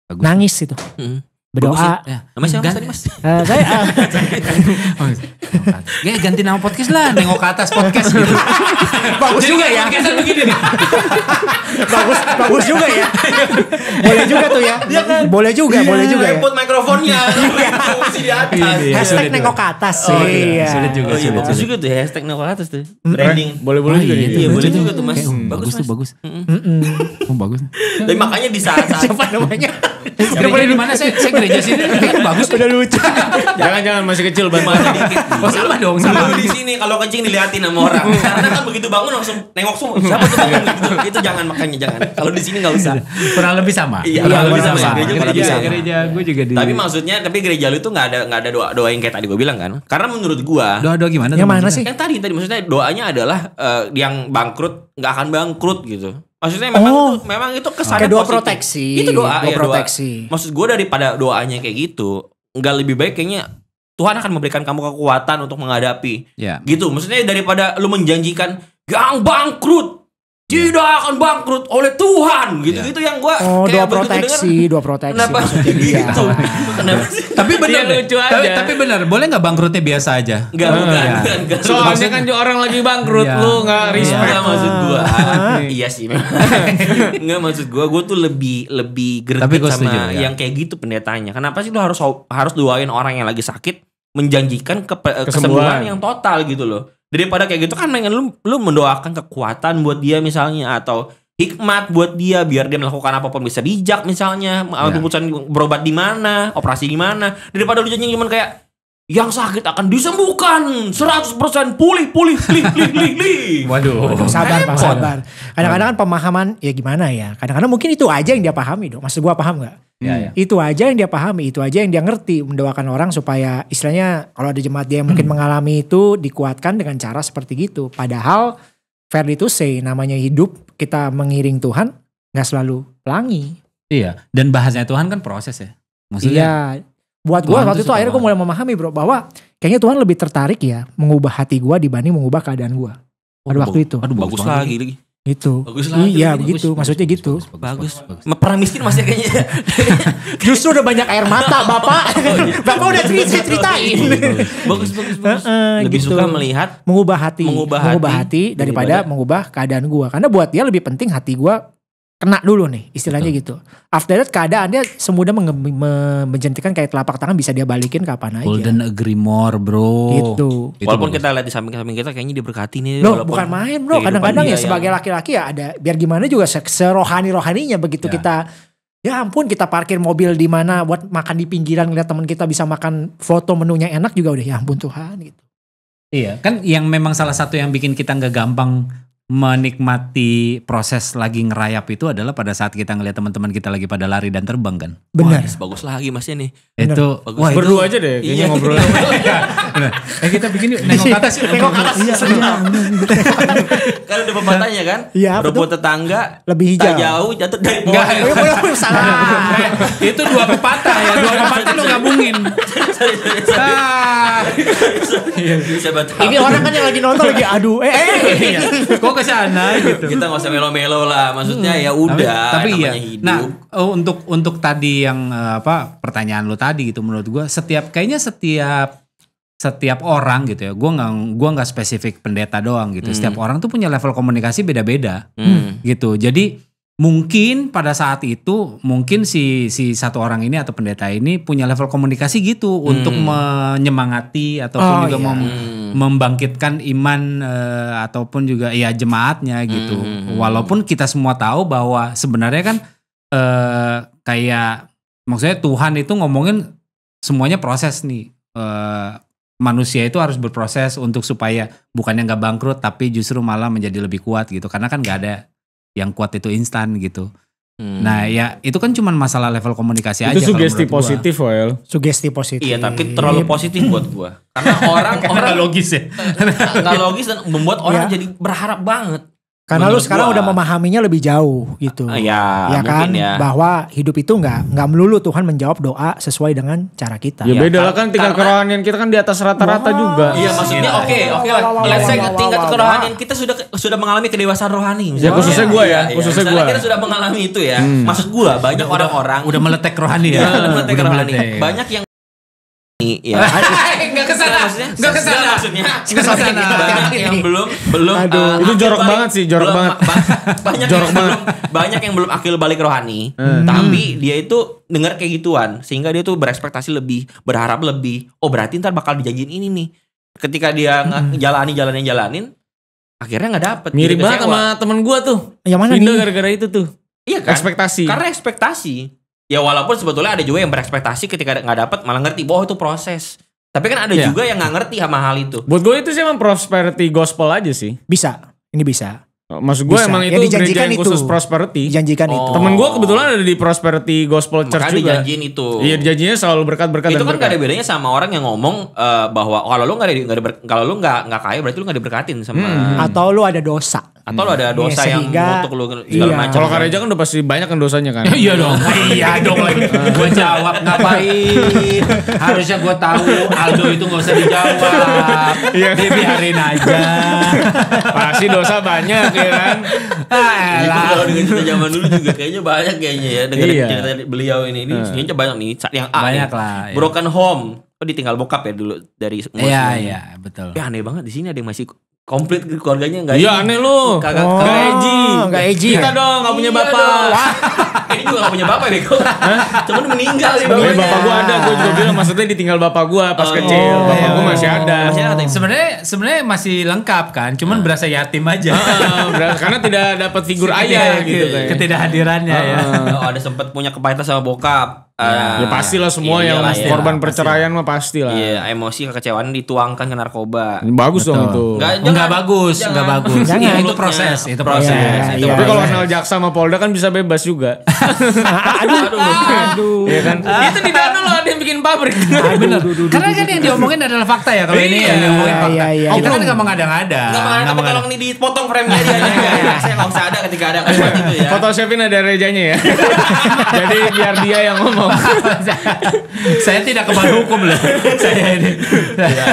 S4: Bagus. Nangis itu. Mm berdoa. Bagus, ya. Namanya siapa tadi mas? Eh, saya. Oh, iya.
S3: Ya ganti nama podcast lah, nengok ke atas podcast gitu. bagus Jadi juga ya. begini nih.
S4: bagus, bagus juga ya. boleh juga tuh ya. ya kan? Boleh juga, yeah. boleh juga. Input ya. mikrofonnya, iya. di atas. Iya, iya hashtag nengok ke atas. Oh, iya. Sulit
S1: juga. Oh, iya, bagus juga tuh ya, hashtag nengok ke atas tuh. Branding. Boleh boleh juga. Iya, gitu. boleh juga tuh mas. Bagus tuh eh, bagus.
S3: Bagus. Oh, Tapi makanya di saat-saat. Siapa namanya?
S1: Siapa di mana saya? Saya gereja sini kayaknya bagus udah lucu. Jangan-jangan masih kecil banget. Oh sama dong. Sama di sini kalau kencing dilihatin sama orang. Karena kan begitu bangun langsung nengok semua. Siapa tuh bangun gitu.
S3: Itu jangan makanya jangan. Kalau di sini nggak usah. Kurang lebih sama.
S5: Iya, kurang lebih sama. Gereja, gereja,
S3: gue juga di. Tapi
S1: maksudnya tapi gereja lu tuh nggak ada nggak ada doa doa yang kayak tadi gue bilang kan. Karena menurut gue.
S3: Doa doa gimana? Yang mana sih?
S1: Yang tadi tadi maksudnya doanya adalah eh, yang bangkrut nggak akan bangkrut gitu. Maksudnya
S3: memang oh, itu, memang itu
S1: kesannya dua positif. proteksi. Itu doa dua ya, proteksi. Doa. Maksud gue daripada doanya kayak gitu, nggak lebih baik kayaknya Tuhan akan memberikan kamu kekuatan untuk menghadapi. Yeah. Gitu. Maksudnya daripada lu menjanjikan gang bangkrut tidak iya.
S4: akan bangkrut oleh Tuhan gitu-gitu iya. gitu yang gua oh, kayak dua proteksi, dua proteksi kenapa gitu iya.
S3: tapi benar lucu tapi, tapi benar boleh nggak bangkrutnya biasa aja nggak oh, bukan,
S1: ya. bukan soalnya kan orang
S3: lagi bangkrut lu nggak respect nggak
S1: maksud gua ah, ah. iya sih nggak maksud gua gua tuh lebih lebih greget tapi sama yang kayak gitu pendetanya kenapa sih lu harus harus doain orang yang lagi sakit menjanjikan ke, kesembuhan. kesembuhan yang total gitu loh daripada kayak gitu kan pengen lu lu mendoakan kekuatan buat dia misalnya atau hikmat buat dia biar dia melakukan apapun bisa bijak misalnya yeah. keputusan berobat di mana operasi di mana daripada lu jadinya cuman kayak yang sakit akan disembuhkan 100% pulih pulih pulih pulih
S2: pulih waduh sabar pak sabar
S4: kadang-kadang kan pemahaman ya gimana ya kadang-kadang mungkin itu aja yang dia pahami dong maksud gua paham nggak Ya, hmm. ya. Itu aja yang dia pahami, itu aja yang dia ngerti mendoakan orang supaya istilahnya kalau ada jemaat dia yang mungkin hmm. mengalami itu dikuatkan dengan cara seperti gitu. Padahal fair to say namanya hidup kita mengiring Tuhan nggak selalu pelangi.
S3: Iya, dan bahasanya Tuhan kan proses ya.
S4: Maksudnya Iya. Buat gue waktu itu akhirnya gue mulai memahami bro bahwa kayaknya Tuhan lebih tertarik ya mengubah hati gue dibanding mengubah keadaan gue. Pada oh, waktu itu. Aduh bagus, bagus lagi lagi. Gitu. Bagus lah. Iya gitu. begitu, bagus, maksudnya bagus, gitu. Bagus. bagus, bagus, Perang miskin masih kayaknya. Justru udah banyak air mata Bapak. Oh, iya. Bapak udah cerita ceritain. bagus, bagus, bagus. Uh, lebih gitu. suka melihat. Mengubah hati. Mengubah hati. Mengubah hati daripada, daripada mengubah keadaan gua. Karena buat dia lebih penting hati gua kena dulu nih istilahnya Betul. gitu. After that keadaannya semudah menjentikan kayak telapak tangan bisa dia balikin kapan aja. Golden agree more bro. Gitu. Itu walaupun bagus.
S1: kita lihat di samping-samping kita kayaknya diberkati nih. Loh, bukan main bro. Kadang-kadang ya, ya sebagai
S4: laki-laki ya ada biar gimana juga serohani-rohaninya begitu ya. kita ya ampun kita parkir mobil di mana buat makan di pinggiran lihat teman kita bisa makan foto menunya enak juga udah ya ampun Tuhan gitu.
S3: Iya kan yang memang salah satu yang bikin kita nggak gampang menikmati proses lagi ngerayap itu adalah pada saat kita ngeliat teman-teman kita lagi pada lari dan terbang kan. Benar. Wah, bagus
S1: lagi mas ini Itu Wah, berdua itu, aja deh kayaknya iya. ngobrol.
S3: iya. Eh, kita bikin yuk
S1: nengok atas Nengok atas. Iya, iya, kan udah pepatahnya kan? Iya, Rebut tetangga lebih hijau. Tak jauh jatuh dari pohon. Enggak,
S4: salah. itu dua pepatah ya, dua pepatah lu gabungin.
S1: Ini orang kan yang
S4: lagi nonton lagi aduh. Eh, eh. Iya. Kok
S1: ke sana gitu. Kita gak usah melo-melo lah. Maksudnya ya hmm. ya udah. Tapi, tapi iya. Hidup.
S3: Nah oh, untuk untuk tadi yang eh, apa pertanyaan lo tadi gitu menurut gua setiap kayaknya setiap setiap orang gitu ya. Gue nggak gua nggak spesifik pendeta doang gitu. Hmm. Setiap orang tuh punya level komunikasi beda-beda hmm. gitu. Jadi mungkin pada saat itu mungkin si si satu orang ini atau pendeta ini punya level komunikasi gitu hmm. untuk menyemangati ataupun oh, juga iya. mem, hmm. Hmm. membangkitkan iman uh, ataupun juga ya jemaatnya gitu. Hmm, hmm, hmm. Walaupun kita semua tahu bahwa sebenarnya kan uh, kayak maksudnya Tuhan itu ngomongin semuanya proses nih. Uh, manusia itu harus berproses untuk supaya bukannya nggak bangkrut tapi justru malah menjadi lebih kuat gitu karena kan nggak ada yang kuat itu instan gitu Hmm. Nah ya itu kan cuma masalah level komunikasi itu aja. Itu sugesti positif,
S4: Well. Sugesti positif. Iya tapi terlalu iya. positif buat gue Karena
S1: orang
S3: orang logis
S1: ya. Nggak logis dan membuat orang ya. jadi berharap banget. Karena lu sekarang gua, udah
S4: memahaminya lebih jauh gitu. Uh, ya, kan ya. bahwa hidup itu nggak nggak melulu Tuhan menjawab doa sesuai dengan cara kita. Ya, ya beda lah kan tingkat kerohanian kita kan di atas rata-rata wow. juga. Iya maksudnya iya. oke oke lah. Let's say
S1: tingkat kerohanian kita sudah sudah mengalami kedewasaan rohani. Misalnya. Ya khususnya iya, gue ya, khususnya gue. Kita sudah mengalami itu
S3: ya. Hmm. Maksud gue banyak orang-orang udah meletek rohani ya.
S1: Udah meletek rohani. Banyak yang Ani ya. Enggak kesana, enggak kesana maksudnya. Enggak kesana. Yang belum belum. Eh, Aduh, uh, itu jorok balik,
S2: banget sih, jorok belum, banget. Ba banyak
S1: jorok yang banget. Belum, banyak yang belum akil balik rohani, hmm. tapi dia itu dengar kayak gituan, sehingga dia tuh berekspektasi lebih, berharap lebih. Oh berarti ntar bakal dijanjiin ini nih. Ketika dia hmm. jalani jalanin jalanin, akhirnya nggak dapet. Mirip banget sama temen gue tuh. Yang mana Vinda nih? gara-gara itu tuh. Iya kan? Ekspektasi. Karena ekspektasi ya walaupun sebetulnya ada juga yang berekspektasi ketika nggak dapat malah ngerti bahwa itu proses tapi kan ada ya. juga yang nggak ngerti sama hal itu buat gue itu sih emang prosperity gospel aja sih
S4: bisa ini bisa
S1: oh, Maksud gue emang itu ya, gereja
S5: yang
S2: khusus itu. prosperity. Dijanjikan oh. itu. Temen gue oh. kebetulan ada di prosperity gospel church Makanya juga. itu. Iya
S1: dijanjinya selalu berkat berkat. Itu kan berkat. gak ada bedanya sama orang yang ngomong uh, bahwa kalau lu nggak ada, gak ada kalau lu nggak nggak kaya berarti lu nggak diberkatin
S2: sama. Hmm.
S4: Atau lu ada dosa atau hmm. lo ada dosa ya, sehingga, yang untuk
S1: lo
S2: segala iya. macam. Kalau Kareja kan? kan udah pasti banyak kan dosanya kan. iya dong.
S3: iya dong lagi. gue jawab ngapain? Harusnya gue tahu Aldo itu gak usah dijawab. Iya.
S1: Dia biarin aja. pasti dosa banyak ya kan.
S3: Ah,
S1: kalau dengan cerita zaman dulu juga kayaknya banyak kayaknya ya dengan iya. cerita beliau ini. Ini hmm. sebenarnya banyak nih. Yang A banyak nih. lah. Ya. Broken Home. Oh ditinggal bokap ya dulu dari Iya, iya, betul. Ya aneh banget di sini ada yang masih komplit keluarganya enggak Iya aneh lu. Kagak oh, kagak eji. Enggak eji. Kita dong enggak iya punya bapak. Ini juga enggak punya bapak deh kok. Cuman meninggal sih bapaknya. Bapak, gua ada,
S2: gua juga bilang maksudnya ditinggal bapak gua pas oh, kecil. Oh, bapak iya, gua masih ada. Masih ada. Sebenarnya
S3: sebenarnya masih lengkap kan, cuman ah. berasa yatim aja. Ah,
S1: ah, berasa, karena tidak dapat figur ayah gitu kan. Ketidakhadirannya ya. Oh, ada sempat punya kepahitan sama bokap Uh, ya, ah, ya, ya, ya pasti lah semua iya, yang iya, korban iya, perceraian iya. mah pasti lah. Iya, emosi kekecewaan dituangkan ke narkoba.
S2: Bagus Betul. dong itu. Enggak,
S3: enggak bagus, enggak bagus. Jangan. Ya, itu proses, itu proses. Iya, itu iya, iya. Tapi iya. kalau
S2: kenal jaksa sama polda kan bisa bebas juga. aduh,
S3: aduh, aduh. Iya kan? itu di dana loh ada yang bikin pabrik. Ah, benar. Karena kan yang diomongin adalah fakta ya kalau ini iya, yang diomongin
S5: fakta. Kita kan
S3: enggak mengada-ngada. Enggak mengada tolong ini dipotong frame-nya aja. Saya enggak usah ada ketika ada
S2: ya. Foto Chefin ada rejanya ya.
S3: Jadi biar dia yang ngomong hukum.
S2: saya tidak kepala hukum loh. saya
S5: ini. ya,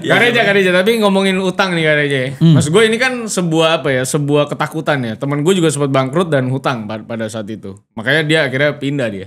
S2: ya, Reja, Kareja, tapi ngomongin utang nih Kareja. Hmm. Mas gue ini kan sebuah apa ya, sebuah ketakutan ya. Temen gue juga sempat bangkrut dan hutang pada saat itu. Makanya dia akhirnya pindah dia.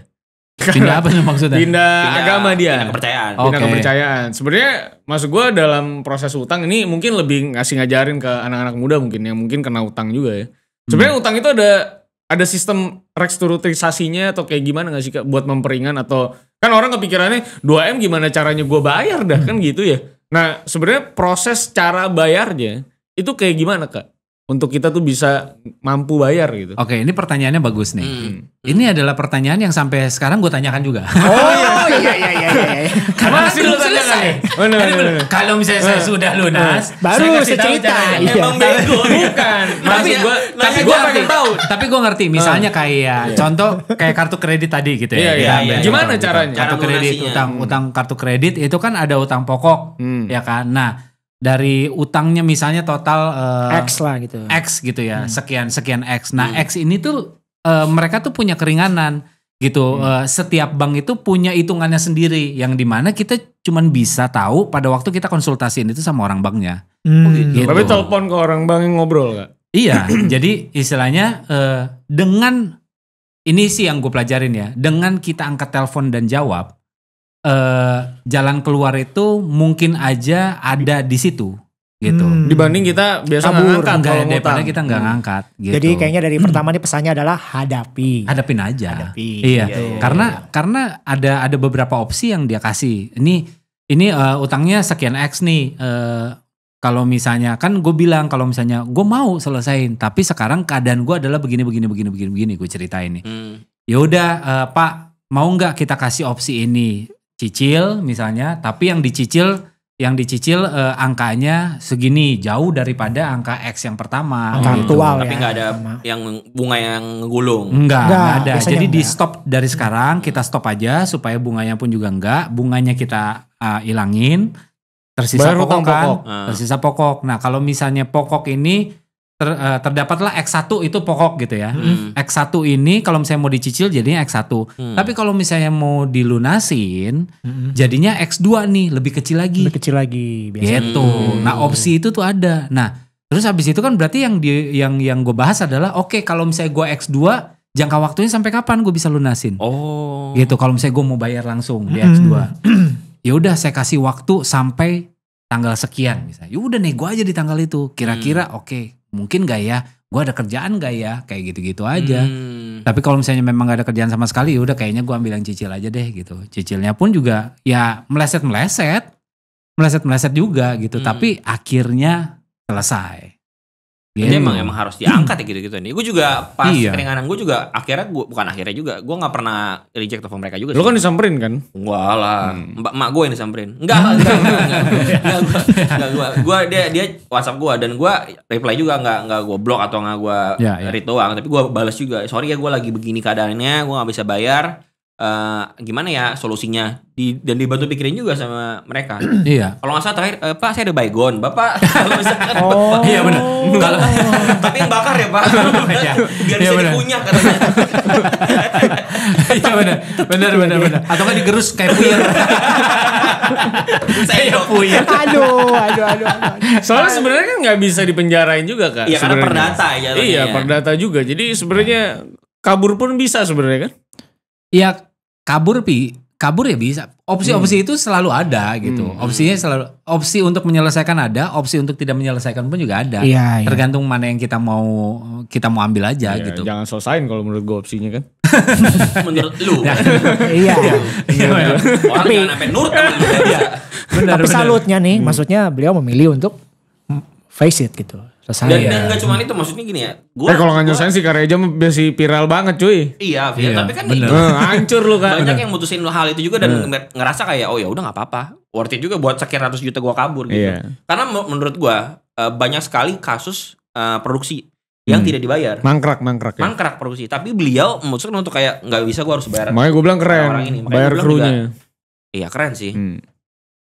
S2: Pindah apa sih maksudnya? Pindah, pindah agama dia. Pindah
S1: kepercayaan. Pindah okay.
S2: kepercayaan. Sebenarnya masuk gue dalam proses utang ini mungkin lebih ngasih ngajarin ke anak-anak muda mungkin yang mungkin kena utang juga ya. Sebenarnya hmm. utang itu ada ada sistem restrukturisasinya atau kayak gimana nggak sih kak buat memperingan atau kan orang kepikirannya 2M gimana caranya gue bayar dah hmm. kan gitu ya nah sebenarnya proses
S3: cara bayarnya itu kayak gimana kak untuk kita tuh bisa mampu bayar gitu. Oke, ini pertanyaannya bagus nih. Hmm. Ini adalah pertanyaan yang sampai sekarang gue tanyakan juga. Oh,
S5: iya. oh iya, iya iya iya iya.
S2: Karena masih belum selesai.
S3: Ya? Kalau misalnya saya eh. sudah lunas,
S2: eh. baru saya, kasih cerita. Iya. Emang bego bukan. Masih gue tapi gue pengen tahu.
S3: Tapi gue ngerti. Ah. Misalnya kayak iya. contoh kayak kartu kredit tadi gitu ya. Iya iya. Gimana gitu. caranya? Kartu kredit, utang utang hmm. kartu kredit itu kan ada utang pokok, hmm. ya kan. Nah dari utangnya misalnya total uh, X lah gitu. X gitu ya, hmm. sekian sekian X. Nah, hmm. X ini tuh uh, mereka tuh punya keringanan gitu. Hmm. Uh, setiap bank itu punya hitungannya sendiri yang dimana kita cuman bisa tahu pada waktu kita konsultasiin itu sama orang banknya.
S2: Hmm. Oh, gitu. Tapi telepon ke orang bank yang ngobrol gak?
S3: Iya, jadi istilahnya uh, dengan ini sih yang gue pelajarin ya, dengan kita angkat telepon dan jawab uh, jalan keluar itu mungkin aja ada di situ
S4: gitu. Hmm. Dibanding
S3: kita biasa Kabur, ngangkat enggak, kalau daripada kita nggak hmm. ngangkat. Gitu. Jadi kayaknya
S4: dari pertama nih pesannya adalah hadapi. Hadapin aja. Hadapi. Iya. iya. iya. Karena iya.
S3: karena ada ada beberapa opsi yang dia kasih. Ini ini uh, utangnya sekian x nih. Uh, kalau misalnya kan gue bilang kalau misalnya gue mau selesain, tapi sekarang keadaan gue adalah begini begini begini begini begini gue ceritain nih. Hmm. Ya udah uh, Pak mau nggak kita kasih opsi ini? cicil misalnya, tapi yang dicicil yang dicicil eh, angkanya segini jauh daripada angka X yang pertama angka gitu. aktual tapi ya, nggak ada yang bunga
S1: yang gulung enggak enggak ada jadi enggak.
S3: di stop dari hmm. sekarang kita stop aja supaya bunganya pun juga enggak bunganya kita uh, ilangin tersisa pokok kan pokok. Ah. tersisa pokok nah kalau misalnya pokok ini ter, uh, eh, terdapatlah X1 itu pokok gitu ya. Hmm. X1 ini kalau misalnya mau dicicil jadinya X1. Hmm. Tapi kalau misalnya mau dilunasin hmm. jadinya X2 nih, lebih kecil lagi. Lebih kecil lagi biasanya. Gitu. Hmm. Nah, opsi itu tuh ada. Nah, terus habis itu kan berarti yang di yang yang gue bahas adalah oke okay, kalau misalnya gue X2 jangka waktunya sampai kapan gue bisa lunasin? Oh. Gitu kalau misalnya gue mau bayar langsung di X2. Hmm. ya udah saya kasih waktu sampai tanggal sekian misalnya. Ya udah nih gue aja di tanggal itu. Kira-kira hmm. oke. Okay mungkin gak ya gue ada kerjaan gak ya kayak gitu-gitu aja hmm. tapi kalau misalnya memang gak ada kerjaan sama sekali ya udah kayaknya gue ambil yang cicil aja deh gitu cicilnya pun juga ya meleset meleset meleset meleset juga gitu hmm. tapi akhirnya selesai jadi iya. emang emang
S1: harus diangkat ya gitu-gitu nih. Gue juga pas iya. keringanan gue juga akhirnya gue bukan akhirnya juga gue nggak pernah reject telepon mereka juga. Lo kan disamperin kan? Gua lah, hmm. mbak mak gue yang disamperin. Enggak, enggak, enggak, enggak, enggak, gue, gue dia dia WhatsApp gue dan gue reply juga nggak nggak gue blok atau nggak gue yeah, yeah. ritual, tapi gue balas juga. Sorry ya gue lagi begini keadaannya, gue nggak bisa bayar uh, gimana ya solusinya di, dan dibantu pikirin juga sama mereka. iya. Kalau nggak salah terakhir uh, Pak saya ada baygon, Bapak. oh. Iya benar. Oh. Kalau tapi yang bakar ya Pak. Iya, Biar
S2: iya, bisa punya dipunyah katanya. Iya benar. Benar benar iya. benar. Atau kan digerus
S4: kayak puyer. saya puyer. Aduh, aduh, aduh, aduh.
S2: Soalnya sebenarnya kan nggak bisa dipenjarain juga kan. Iya karena perdata ya. Iya perdata juga. Jadi
S3: sebenarnya kabur pun bisa sebenarnya kan. Iya kabur pi kabur ya bisa opsi-opsi hmm. itu selalu ada gitu hmm. opsinya selalu opsi untuk menyelesaikan ada opsi untuk tidak menyelesaikan pun juga ada ya, tergantung ya. mana yang kita mau kita mau ambil aja ya, gitu jangan selesain kalau menurut gue opsinya kan menurut lu nah. iya iya, iya,
S5: iya. tapi
S4: tapi salutnya nih hmm. maksudnya beliau memilih untuk face it gitu Rasanya. Dan, enggak ya. gak cuma
S1: itu maksudnya gini ya. Gua, eh, kalau
S4: nggak nyusahin sih karya jam
S2: biasa viral banget cuy. Iya, viral. Iya, tapi kan bener. Ini, eh, hancur
S1: lu kan. Banyak yang mutusin lo hal itu juga dan bener. ngerasa kayak oh ya udah nggak apa-apa. Worth it juga buat sekian ratus juta gua kabur gitu. Iya. Karena menurut gua eh, banyak sekali kasus produksi yang hmm. tidak dibayar.
S2: Mangkrak, mangkrak ya.
S1: Mangkrak produksi, tapi beliau memutuskan untuk kayak nggak bisa gue harus bayar. Makanya gue bilang keren. Orang ini. bayar krunya. iya, keren sih. Hmm.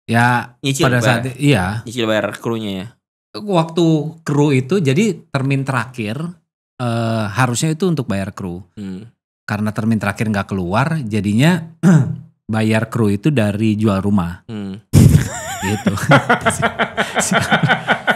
S3: Ya, nyicil pada bayar. saat iya.
S1: Nyicil bayar krunya
S3: ya waktu kru itu jadi termin terakhir uh, harusnya itu untuk bayar kru. Hmm. Karena termin terakhir nggak keluar, jadinya bayar kru itu dari jual rumah. Hmm. gitu.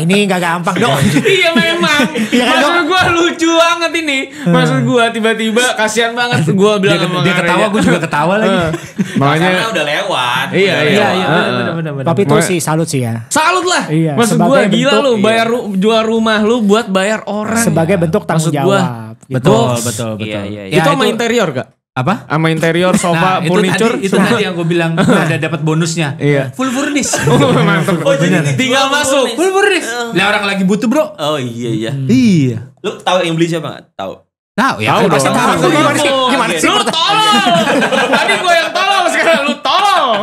S4: ini gak gampang dong. iya memang. Iya kan, Maksud gue
S2: lucu banget ini. Hmm. Maksud gue tiba-tiba kasihan banget gue bilang dia, dia ketawa, gue juga ketawa lagi. Hmm.
S5: Makanya
S1: udah lewat.
S5: Iya
S2: iya. iya bener-bener. Tapi itu sih
S4: salut sih ya. Salut lah.
S5: Iya. Maksud gue gila lu iya. bayar
S2: jual rumah lu buat bayar orang. Sebagai bentuk tanggung jawab. Gitu. Betul betul betul. Iya, iya, ya, itu sama interior gak? apa? Sama interior sofa nah, furniture itu tadi, itu
S1: tadi yang gue bilang ada dapat bonusnya. Iya.
S2: Full furnish. Oh, mantap.
S1: Oh, jadi tinggal full masuk. Full furnish. Uh. Lah orang lagi butuh, Bro. Oh iya iya. Hmm. Iya. Lu tahu yang beli siapa enggak? Tahu.
S3: Tahu
S5: ya. Tahu pasti tahu. Gimana sih? Gimana sih? Lu tolong.
S2: tadi gue yang tolong sekarang lu tolong.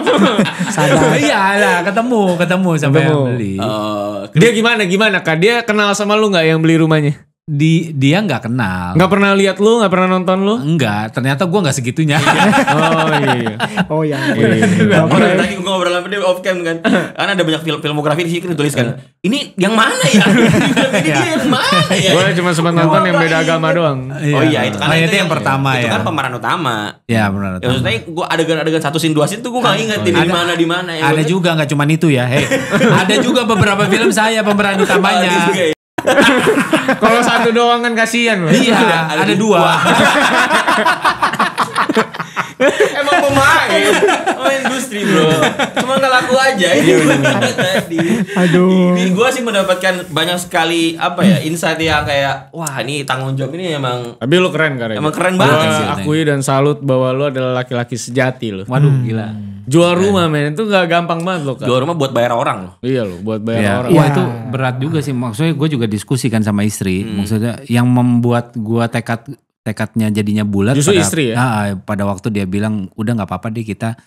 S3: Sadar. Iyalah, ketemu, ketemu sampai yang beli.
S2: Oh, dia gimana gimana Kak? Dia kenal sama lu nggak yang beli rumahnya? di dia nggak kenal nggak pernah lihat lu nggak pernah nonton lu Enggak, ternyata gue nggak segitunya oh iya
S4: oh iya, oh, iya. Orang tadi
S2: gue ngobrol sama dia off cam kan karena ada banyak film filmografi di sini tulis
S1: kan iya. ini yang mana ya ini iya. dia yang mana ya gue cuma sempat nonton yang beda agama
S3: doang iya. oh iya itu kan itu yang pertama ya itu kan
S1: pemeran utama
S3: ya pemeran utama maksudnya
S1: gue adegan-adegan
S3: satu sin dua sin tuh gue nggak inget di mana di mana ya, ada juga nggak cuma itu ya
S1: ada juga beberapa
S2: film saya pemeran utamanya kalau satu doang kan kasihan.
S5: Iya,
S3: ada, dua. Emang pemain, pemain
S1: industri bro. Cuma nggak laku aja iya, ini tadi. Aduh. Ini gue sih mendapatkan banyak sekali apa ya insight yang kayak wah ini tanggung jawab ini emang. Tapi lu keren kan? Emang keren banget sih. Akui
S2: dan salut bahwa lu adalah laki-laki sejati lo. Waduh hmm. gila. Jual rumah men itu gak gampang banget loh kan. Jual rumah buat bayar orang loh. Iya loh buat bayar ya. orang. Wah ya. itu
S3: berat juga sih maksudnya gue juga diskusikan sama istri. Hmm. Maksudnya yang membuat gue tekad tekadnya jadinya bulat. Justru pada, istri ya. Nah, pada waktu dia bilang udah nggak apa-apa deh kita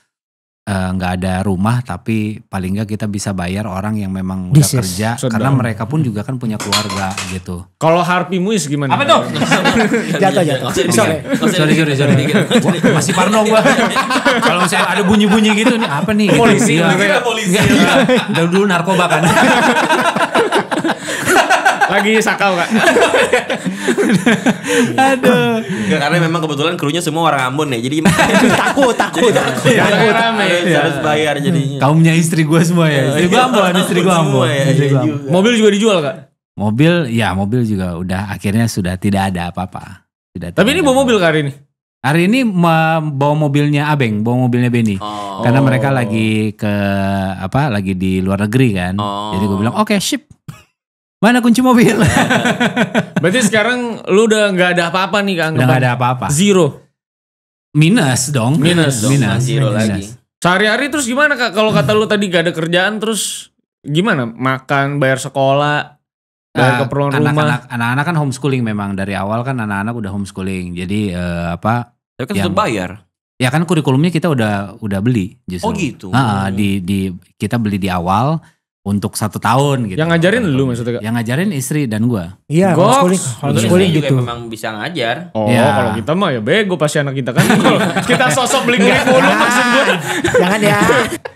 S3: eh, nggak uh, ada rumah tapi paling nggak kita bisa bayar orang yang memang udah kerja so karena mereka pun juga kan punya keluarga gitu. Kalau harpi Muis gimana? Apa tuh? jatuh jatuh. Sorry sorry sorry. masih parno gua. Kalau misalnya ada bunyi-bunyi gitu nih apa nih? Polisi. Gitu. Polisi. Iya. Iya. dulu narkoba kan. lagi sakau kak
S1: aduh Gak, karena memang kebetulan krunya semua orang Ambon ya jadi takut takut jadi, takut, takut. Rame, harus, ya. harus
S3: bayar jadinya kaumnya istri gue semua ya istri gue Ambon iya. istri gue Ambon iya, iya mobil juga dijual kak mobil ya mobil juga udah akhirnya sudah tidak ada apa-apa tidak tapi ini bawa mobil hari ini Hari ini bawa mobilnya Abeng, bawa mobilnya Benny. Oh. Karena mereka lagi ke apa? Lagi di luar negeri kan. Oh. Jadi gue bilang, "Oke, okay, ship." Mana kunci mobil? Berarti sekarang lu udah nggak
S2: ada apa-apa nih Kang. nggak ada apa-apa.
S3: Zero. Minus dong. Minus dong. Minus. Zero minus. lagi.
S2: Sehari-hari terus gimana Kak? Kalau kata lu tadi gak ada kerjaan terus gimana? Makan,
S3: bayar sekolah, bayar nah, keperluan anak -anak, rumah. Anak-anak kan homeschooling memang dari awal kan anak-anak udah homeschooling. Jadi uh, apa? Tapi kan yang, bayar. Ya kan kurikulumnya kita udah udah beli justru. Oh gitu. Nah, di di kita beli di awal untuk satu tahun gitu. Yang ngajarin lu maksudnya? Yang ngajarin istri dan gua. Iya, homeschooling. Homeschooling iya, gitu. Juga memang
S1: bisa ngajar. Oh, ya. kalau
S2: kita mah ya bego pasti anak kita kan.
S1: kita sosok beli dulu iya. maksud
S2: gua. Jangan ya.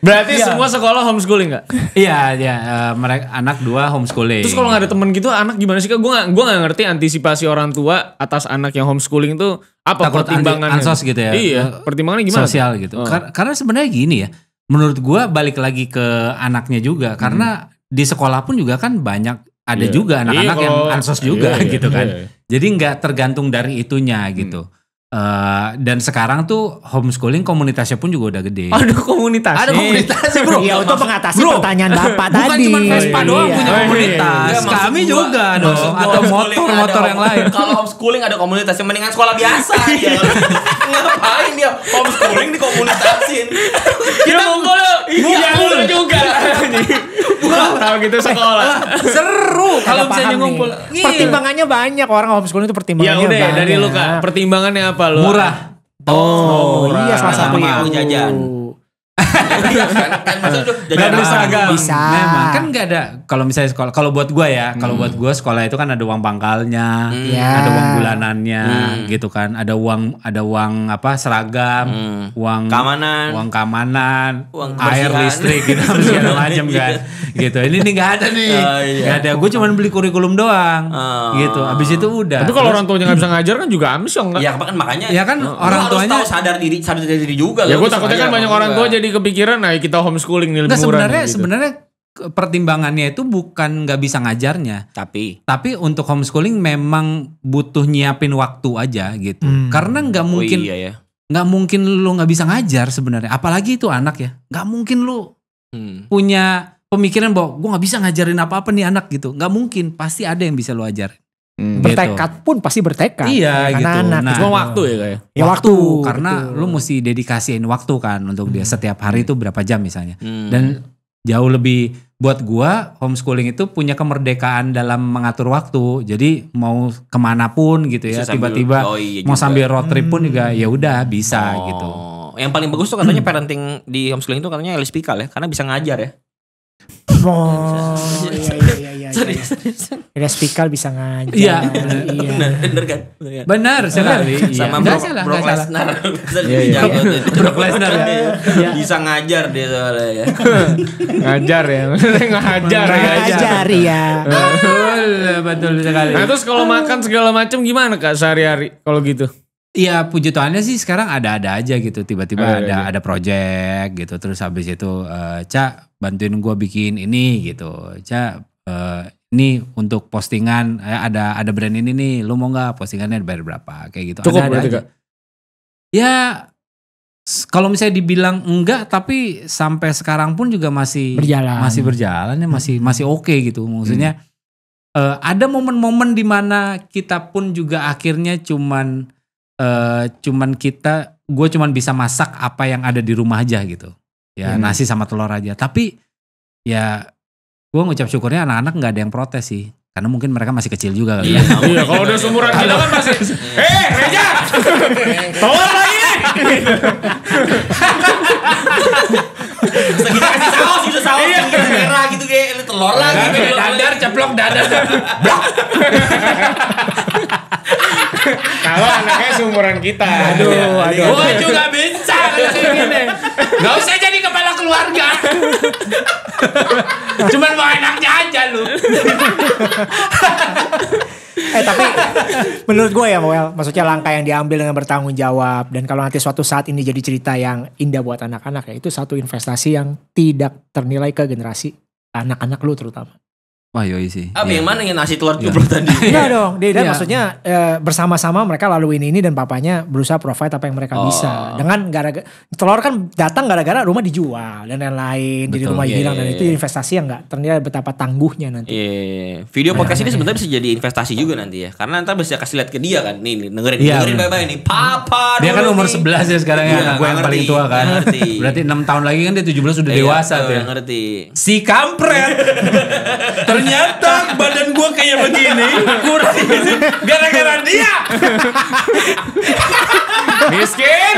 S2: Berarti ya. semua sekolah homeschooling gak? Iya, iya. Uh, eh, mereka
S3: anak dua homeschooling. Terus kalau gak ada
S2: temen gitu anak gimana sih? Gua gak, gua gak ngerti antisipasi orang tua atas
S3: anak yang homeschooling itu apa Takut pertimbangannya? Ansos gitu ya. Iya, eh, pertimbangannya gimana? Sosial gitu. Oh. Kar karena sebenarnya gini ya menurut gua balik lagi ke anaknya juga hmm. karena di sekolah pun juga kan banyak ada yeah. juga anak-anak yeah, yang ansos juga yeah, yeah, gitu kan. Yeah. Jadi nggak tergantung dari itunya gitu. Hmm. Uh, dan sekarang tuh homeschooling komunitasnya pun juga udah gede. Aduh
S2: komunitas. Ada komunitas iya. bro. Iya untuk mengatasi bro, pertanyaan bapak bukan tadi. Bukan cuma Vespa iya. doang
S1: iya. punya iya. komunitas. Iya, Kami gua, juga dong. Atau motor-motor yang lain. Kalau homeschooling ada komunitas yang mendingan sekolah biasa. ya. Ngapain dia homeschooling di dikomunitasin? Kita ya, mongol.
S4: Iya, juga.
S2: Kalau gitu, gitu
S4: sekolah. Eh, seru. Kalau misalnya ngumpul. Nih. Iya. Pertimbangannya banyak orang homeschooling itu pertimbangannya. Ya udah dari lu
S2: Kak, pertimbangannya apa lu? Murah. Oh, oh murah. iya salah satu ya. jajan.
S3: Iya kan? Kan maksudnya jadi bisa, bisa. Memang kan nggak ada kalau misalnya sekolah kalau buat gua ya, kalau hmm. buat gua sekolah itu kan ada uang pangkalnya, hmm. ada uang bulanannya hmm. gitu kan. Ada uang ada uang apa seragam, hmm. uang keamanan, uang keamanan, uang air listrik gitu segala macam kan. Iya. gitu. Ini nih nggak ada nih. Oh, iya. ada. Gua cuma beli kurikulum doang. Oh. Gitu. Habis itu udah. Tapi kalau orang tuanya nggak bisa
S2: ngajar kan juga amsong kan. Ya kan makanya. Ya kan oh. orang tuanya
S1: sadar diri sadar diri juga. Ya gua takutnya kan
S2: banyak orang tua
S3: jadi kepikiran nah kita homeschooling nih lebih nah, murah sebenarnya gitu. sebenarnya pertimbangannya itu bukan nggak bisa ngajarnya tapi tapi untuk homeschooling memang butuh nyiapin waktu aja gitu hmm. karena nggak oh mungkin nggak oh iya ya. mungkin lu nggak bisa ngajar sebenarnya apalagi itu anak ya nggak mungkin lu hmm. punya pemikiran bahwa gue nggak bisa ngajarin apa apa nih anak gitu nggak mungkin pasti ada yang bisa lu ajarin
S5: Hmm, bertekad
S3: gitu. pun pasti bertekad. Iya gitu. Anak, nah, cuma waktu ya kayak. Ya? ya waktu, waktu karena betul. lu mesti dedikasiin waktu kan untuk hmm. dia setiap hari itu berapa jam misalnya. Hmm. Dan jauh lebih buat gua homeschooling itu punya kemerdekaan dalam mengatur waktu. Jadi mau kemana pun gitu ya, tiba-tiba oh iya mau sambil road trip pun hmm. juga ya udah bisa oh. gitu.
S1: Yang paling bagus tuh katanya hmm. parenting di homeschooling itu katanya LSPK ya, karena bisa ngajar ya.
S4: Oh, iya,
S5: iya, iya. Iya. sorry,
S4: sorry, sorry. bisa ngajar. Iya,
S5: iya. bener, Bener, bener kan? Bener, kan?
S4: benar sekali. Sama iya. Bro, salah, Brock Lesnar.
S5: Brock Lesnar ya.
S1: Bisa ngajar dia soalnya ya. ya.
S2: ngajar ya, ngajar ya. Ngajar
S3: ya. Betul, sekali. Nah terus kalau makan
S2: segala macam gimana kak
S3: sehari-hari kalau gitu? Iya puji Tuhannya sih sekarang ada-ada aja gitu tiba-tiba ada ada, ada project gitu terus habis itu uh, bantuin gue bikin ini gitu cak uh, ini untuk postingan eh, ada ada brand ini nih, lu mau nggak postingannya bayar berapa kayak gitu. Cukup ada, ada Ya kalau misalnya dibilang enggak tapi sampai sekarang pun juga masih berjalan. masih berjalan ya masih hmm. masih oke okay gitu maksudnya hmm. uh, ada momen-momen dimana kita pun juga akhirnya cuman uh, cuman kita gue cuman bisa masak apa yang ada di rumah aja gitu ya hmm. nasi sama telur aja tapi ya gue ngucap syukurnya anak-anak nggak ada yang protes sih karena mungkin mereka masih kecil juga kali iya, ya. Iya. Iya, kalau udah seumuran
S5: kita kan masih eh Reja. Tolong lagi Segitu kasih saus, gitu saus, merah
S1: gitu kayak telur lagi. Gitu. Dadar,
S3: ceplok, dadar, Kalau anaknya
S2: seumuran kita. Aduh, aduh. Gue juga
S3: bincang. Gak usah jadi keluarga. Cuman mau enaknya aja lu. eh tapi
S4: menurut gue ya Moel, maksudnya langkah yang diambil dengan bertanggung jawab dan kalau nanti suatu saat ini jadi cerita yang indah buat anak-anak ya itu satu investasi yang tidak ternilai ke generasi anak-anak lu terutama.
S5: Wah yoi sih.
S1: Apa yeah. yang mana yang nasi telur cuplok iya. tadi? Iya dong. Dia, yeah. maksudnya
S4: e, bersama-sama mereka lalu ini dan papanya berusaha provide apa yang mereka oh. bisa. Dengan gara-gara telur kan datang gara-gara rumah dijual dan lain-lain. Jadi rumah yeah, hilang iya, dan iya, itu investasi yang nggak ternyata betapa tangguhnya nanti.
S1: Yeah. Video podcast ini sebenarnya bisa jadi investasi juga nanti ya. Karena nanti bisa kasih lihat ke dia kan. Nih,
S3: nih dengerin yeah, dengerin bye-bye
S1: nih. Papa Dia kan umur
S3: 11 ya sekarang ya.
S1: Gue
S4: yang
S3: paling tua kan. Ngerti. Berarti enam tahun lagi kan dia 17 sudah dewasa tuh. Ya. Ngerti. Si kampret. ternyata badan gue kayak begini kurang gitu. gara-gara dia miskin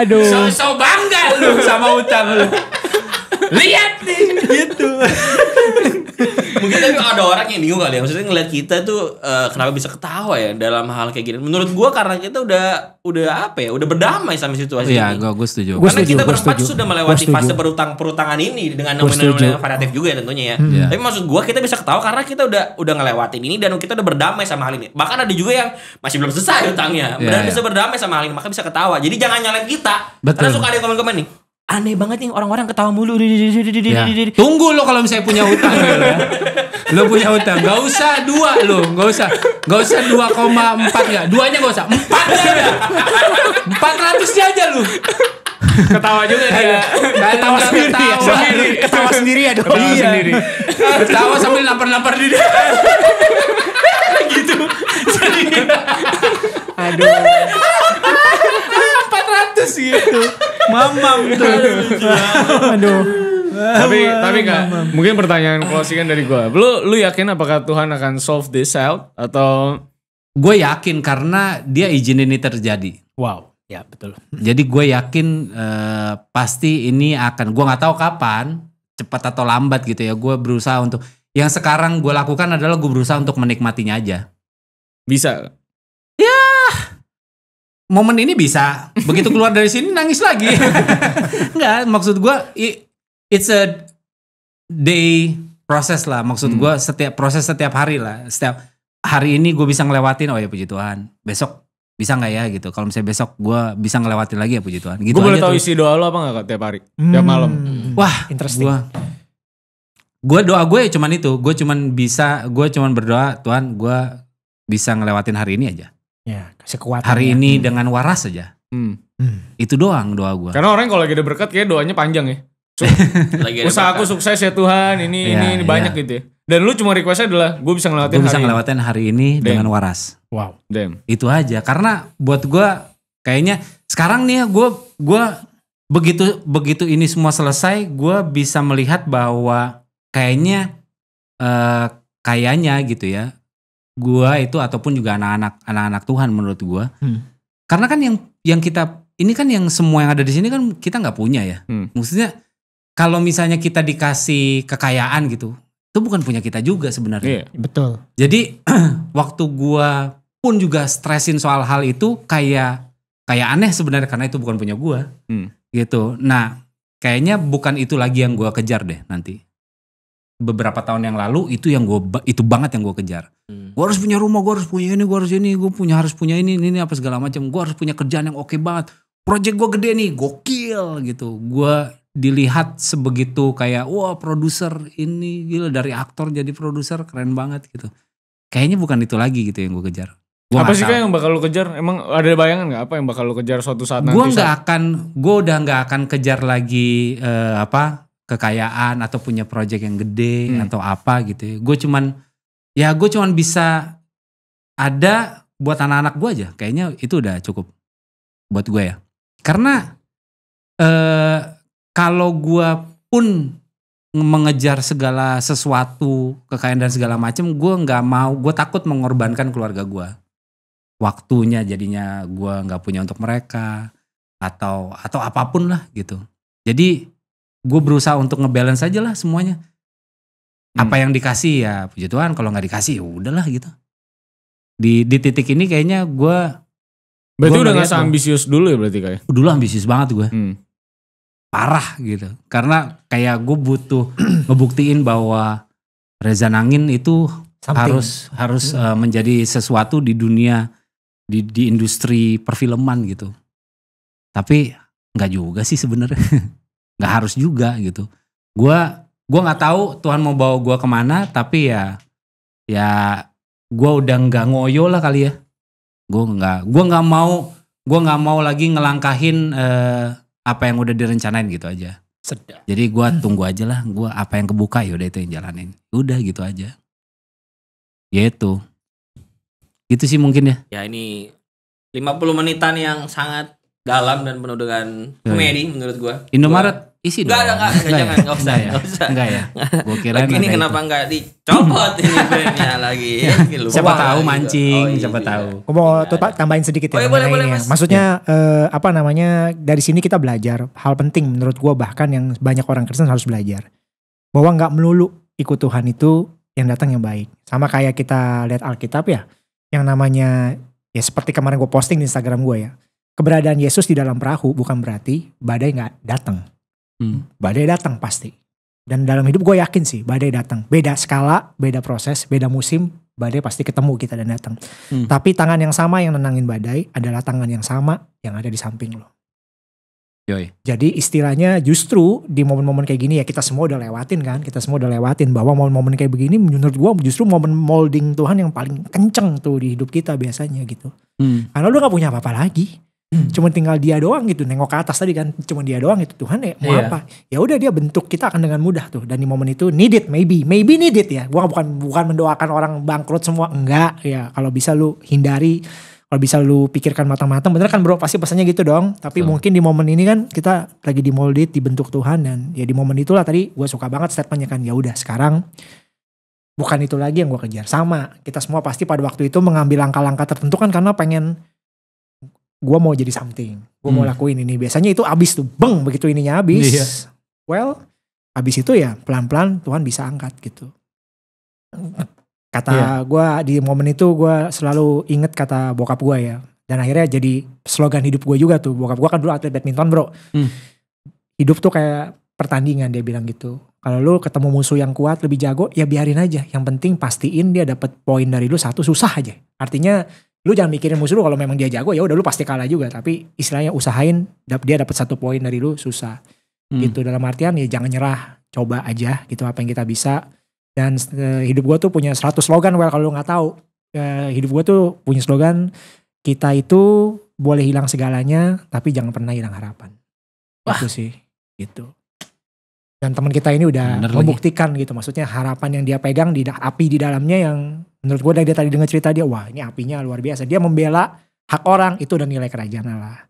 S3: Aduh. So,
S5: so bangga lu sama utang lu lihat nih gitu
S1: mungkin tapi ada orang yang bingung kali ya maksudnya ngeliat kita tuh uh, kenapa bisa ketawa ya dalam hal kayak gini menurut gua karena kita udah udah apa ya udah berdamai sama situasi ya, ini gua, gua setuju karena setuju, kita berempat sudah melewati fase perutang perutangan ini dengan nominal variatif juga ya tentunya ya hmm. yeah. tapi maksud gua kita bisa ketawa karena kita udah udah ngelewatin ini dan kita udah berdamai sama hal ini bahkan ada juga yang masih belum selesai utangnya yeah, iya, dan iya. yeah. bisa berdamai sama hal ini maka bisa ketawa jadi jangan nyalain kita Betul. karena suka ada komen-komen nih aneh banget nih orang-orang ketawa mulu. Ya.
S3: Tunggu lo kalau misalnya punya utang. ya.
S5: Lo punya utang, gak usah dua lo, gak usah,
S3: gak usah dua koma empat ya, duanya gak usah, empat aja, empat ratus aja lo. Ketawa juga dia. Iya. Ketawa, ketawa sendiri. Ketawa ya, sendiri. Ketawa sendiri ya dong. Ketawa iya. sendiri. Ketawa sambil lapar-lapar diri. gitu.
S5: aduh sih itu. Mamam itu. Aduh. tapi tapi
S2: nggak mungkin pertanyaan closingan dari gue lu lu yakin apakah Tuhan akan solve this out atau
S3: gue yakin karena dia izin ini terjadi wow ya betul jadi gue yakin uh, pasti ini akan gue nggak tahu kapan cepat atau lambat gitu ya gue berusaha untuk yang sekarang gue lakukan adalah gue berusaha untuk menikmatinya aja bisa momen ini bisa begitu keluar dari sini nangis lagi Enggak, maksud gue it's a day proses lah maksud hmm. gue setiap proses setiap hari lah setiap hari ini gue bisa ngelewatin oh ya puji Tuhan besok bisa nggak ya gitu kalau misalnya besok gua bisa ngelewatin lagi ya puji Tuhan gitu gue boleh tahu isi doa lo apa enggak tiap hari hmm. tiap malam wah interesting gua, gua doa gue ya cuman itu gue cuman bisa gue cuman berdoa Tuhan gua bisa ngelewatin hari ini aja
S4: Ya, sekuat hari ini hmm.
S3: dengan waras saja.
S4: Hmm. hmm.
S3: Itu doang doa gue.
S2: Karena orang kalau lagi ada berkat kayak doanya panjang ya. lagi usaha aku sukses ya Tuhan, ini ya, ini, ini iya. banyak
S3: gitu ya. Dan lu cuma requestnya adalah gue bisa ngelewatin hari ngelewatin ini. hari ini dengan waras. Wow. Damn. Itu aja karena buat gue kayaknya sekarang nih ya gue gue begitu begitu ini semua selesai gue bisa melihat bahwa kayaknya uh, kayaknya gitu ya gua itu ataupun juga anak-anak anak-anak Tuhan menurut gua. Hmm. Karena kan yang yang kita ini kan yang semua yang ada di sini kan kita nggak punya ya. Hmm. Maksudnya kalau misalnya kita dikasih kekayaan gitu, itu bukan punya kita juga sebenarnya. Iya, betul. Jadi waktu gua pun juga stresin soal hal itu kayak kayak aneh sebenarnya karena itu bukan punya gua. Hmm. Gitu. Nah, kayaknya bukan itu lagi yang gua kejar deh nanti beberapa tahun yang lalu itu yang gue itu banget yang gue kejar. Hmm. Gue harus punya rumah, gue harus punya ini, gue harus ini, gue punya harus punya ini, ini, ini apa segala macam. Gue harus punya kerjaan yang oke okay banget. Project gue gede nih, gokil gitu. Gue dilihat sebegitu kayak wah produser ini gila dari aktor jadi produser keren banget gitu. Kayaknya bukan itu lagi gitu yang gue kejar. Gua apa sih kan yang bakal lo kejar? Emang ada bayangan nggak apa yang bakal
S2: lo kejar suatu
S3: saat gua nanti? Gue nggak akan, gue udah nggak akan kejar lagi uh, apa kekayaan atau punya project yang gede hmm. atau apa gitu ya. Gue cuman ya gue cuman bisa ada buat anak-anak gue aja. Kayaknya itu udah cukup buat gue ya. Karena eh, kalau gue pun mengejar segala sesuatu kekayaan dan segala macam, gue nggak mau. Gue takut mengorbankan keluarga gue. Waktunya jadinya gue nggak punya untuk mereka atau atau apapun lah gitu. Jadi gue berusaha untuk ngebalance aja lah semuanya hmm. apa yang dikasih ya puji Tuhan kalau nggak dikasih ya udahlah gitu di di titik ini kayaknya gue berarti gua udah nggak ambisius dulu ya berarti kayak ya? dulu ambisius banget gue hmm. parah gitu karena kayak gue butuh ngebuktiin bahwa Reza Nangin itu Something. harus harus hmm. uh, menjadi sesuatu di dunia di di industri perfilman gitu tapi nggak juga sih sebenarnya nggak harus juga gitu gue gue nggak tahu Tuhan mau bawa gue kemana tapi ya ya gue udah nggak ngoyo lah kali ya gue nggak gue nggak mau gue nggak mau lagi ngelangkahin eh, apa yang udah direncanain gitu aja Sedap. jadi gue tunggu aja lah gue apa yang kebuka ya udah itu yang jalanin udah gitu aja yaitu gitu sih mungkin ya
S1: ya ini 50 menitan yang sangat dalam dan penuh dengan komedi iya. menurut gue,
S3: Indomaret. Gua, Isi
S1: dong. Enggak, enggak, enggak, jangan, enggak ya? usah, enggak ya? usah. Enggak ya. Gua kira ini kenapa itu. enggak dicopot ini brandnya lagi. Ya, siapa tahu
S4: mancing, oh, siapa iya. tahu. Gua mau iya. tuh, tambahin sedikit ya. Oh, iya, boleh, boleh, ya. mas. Maksudnya eh, apa namanya? Dari sini kita belajar hal penting menurut gua bahkan yang banyak orang Kristen harus belajar. Bahwa enggak melulu ikut Tuhan itu yang datang yang baik. Sama kayak kita lihat Alkitab ya, yang namanya ya seperti kemarin gue posting di Instagram gue ya. Keberadaan Yesus di dalam perahu bukan berarti badai nggak datang hmm. badai datang pasti. Dan dalam hidup gue yakin sih badai datang. Beda skala, beda proses, beda musim, badai pasti ketemu kita dan datang. Hmm. Tapi tangan yang sama yang nenangin badai adalah tangan yang sama yang ada di samping lo. Yoi. Jadi istilahnya justru di momen-momen kayak gini ya kita semua udah lewatin kan, kita semua udah lewatin bahwa momen-momen kayak begini menurut gue justru momen molding Tuhan yang paling kenceng tuh di hidup kita biasanya gitu. Hmm. Karena lu gak punya apa-apa lagi hmm. cuma tinggal dia doang gitu nengok ke atas tadi kan cuma dia doang gitu Tuhan ya mau yeah. apa ya udah dia bentuk kita akan dengan mudah tuh dan di momen itu need it maybe maybe need it ya gua bukan bukan mendoakan orang bangkrut semua enggak ya kalau bisa lu hindari kalau bisa lu pikirkan matang-matang bener kan bro pasti pesannya gitu dong tapi so. mungkin di momen ini kan kita lagi di moldit dibentuk Tuhan dan ya di momen itulah tadi gua suka banget statementnya kan ya udah sekarang bukan itu lagi yang gua kejar sama kita semua pasti pada waktu itu mengambil langkah-langkah tertentu kan karena pengen gue mau jadi something gue hmm. mau lakuin ini biasanya itu abis tuh beng begitu ininya abis yeah. well abis itu ya pelan pelan Tuhan bisa angkat gitu kata yeah. gue di momen itu gue selalu inget kata bokap gue ya dan akhirnya jadi slogan hidup gue juga tuh bokap gue kan dulu atlet badminton bro hmm. hidup tuh kayak pertandingan dia bilang gitu kalau lu ketemu musuh yang kuat lebih jago ya biarin aja yang penting pastiin dia dapat poin dari lu satu susah aja artinya lu jangan mikirin musuh lu kalau memang dia jago ya udah lu pasti kalah juga tapi istilahnya usahain dia dapat satu poin dari lu susah hmm. gitu dalam artian ya jangan nyerah coba aja gitu apa yang kita bisa dan uh, hidup gua tuh punya 100 slogan well kalau lu nggak tahu uh, hidup gua tuh punya slogan kita itu boleh hilang segalanya tapi jangan pernah hilang harapan
S5: Wah. itu sih gitu
S4: dan teman kita ini udah Bener membuktikan lagi. gitu maksudnya harapan yang dia pegang di api di dalamnya yang menurut gue dari dia tadi dengar cerita dia wah ini apinya luar biasa dia membela hak orang itu udah nilai kerajaan Allah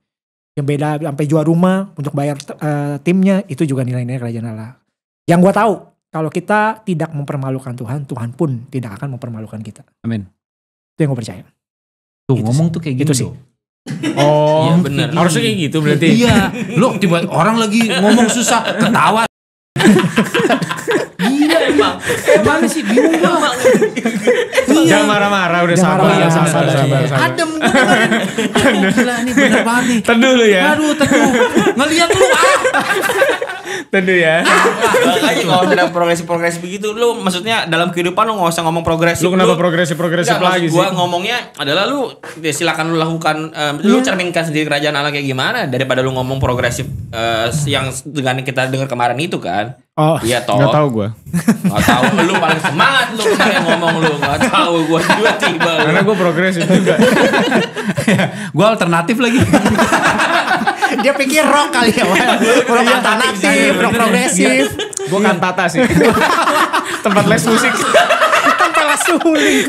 S4: yang beda sampai jual rumah untuk bayar uh, timnya itu juga nilai-nilai kerajaan Allah yang gue tahu kalau kita tidak mempermalukan Tuhan Tuhan pun tidak akan mempermalukan kita amin itu yang gue percaya tuh gitu ngomong sih. tuh kayak gitu sih Oh, iya, ya, benar. Harusnya kayak gitu berarti.
S3: Iya. Lu tiba orang lagi ngomong susah, ketawa.
S5: emang. Emang sih banget. Jangan
S3: marah-marah udah sabar,
S5: marah, sabar, sabar, sabar, Adem
S2: gue Gila nih bener banget nih. Teduh lu ya. Aduh
S5: teduh. Ngeliat lu ah.
S1: Tentu ya. Ah, ah. Lagi kalau ada progresi-progresi begitu, lu maksudnya dalam kehidupan lu nggak usah ngomong progresif. Lu kenapa progresi-progresif lagi sih? Gua ngomongnya adalah lu ya silakan lu lakukan, yeah. lu iya. cerminkan sendiri kerajaan Allah kayak gimana daripada lu ngomong progresif uh, yang dengan kita dengar kemarin itu kan.
S2: Oh, iya toh. Gak tau gue.
S3: Gak tau. Lu paling semangat lu kayak ngomong lu. Gak tau gue juga tiba. Karena gue progresif juga. Iya, gue alternatif lagi.
S4: Dia pikir rock kali ya. Rock alternatif,
S5: rock progresif.
S3: Gue kantata sih.
S2: Tempat les musik. Tempat les musik.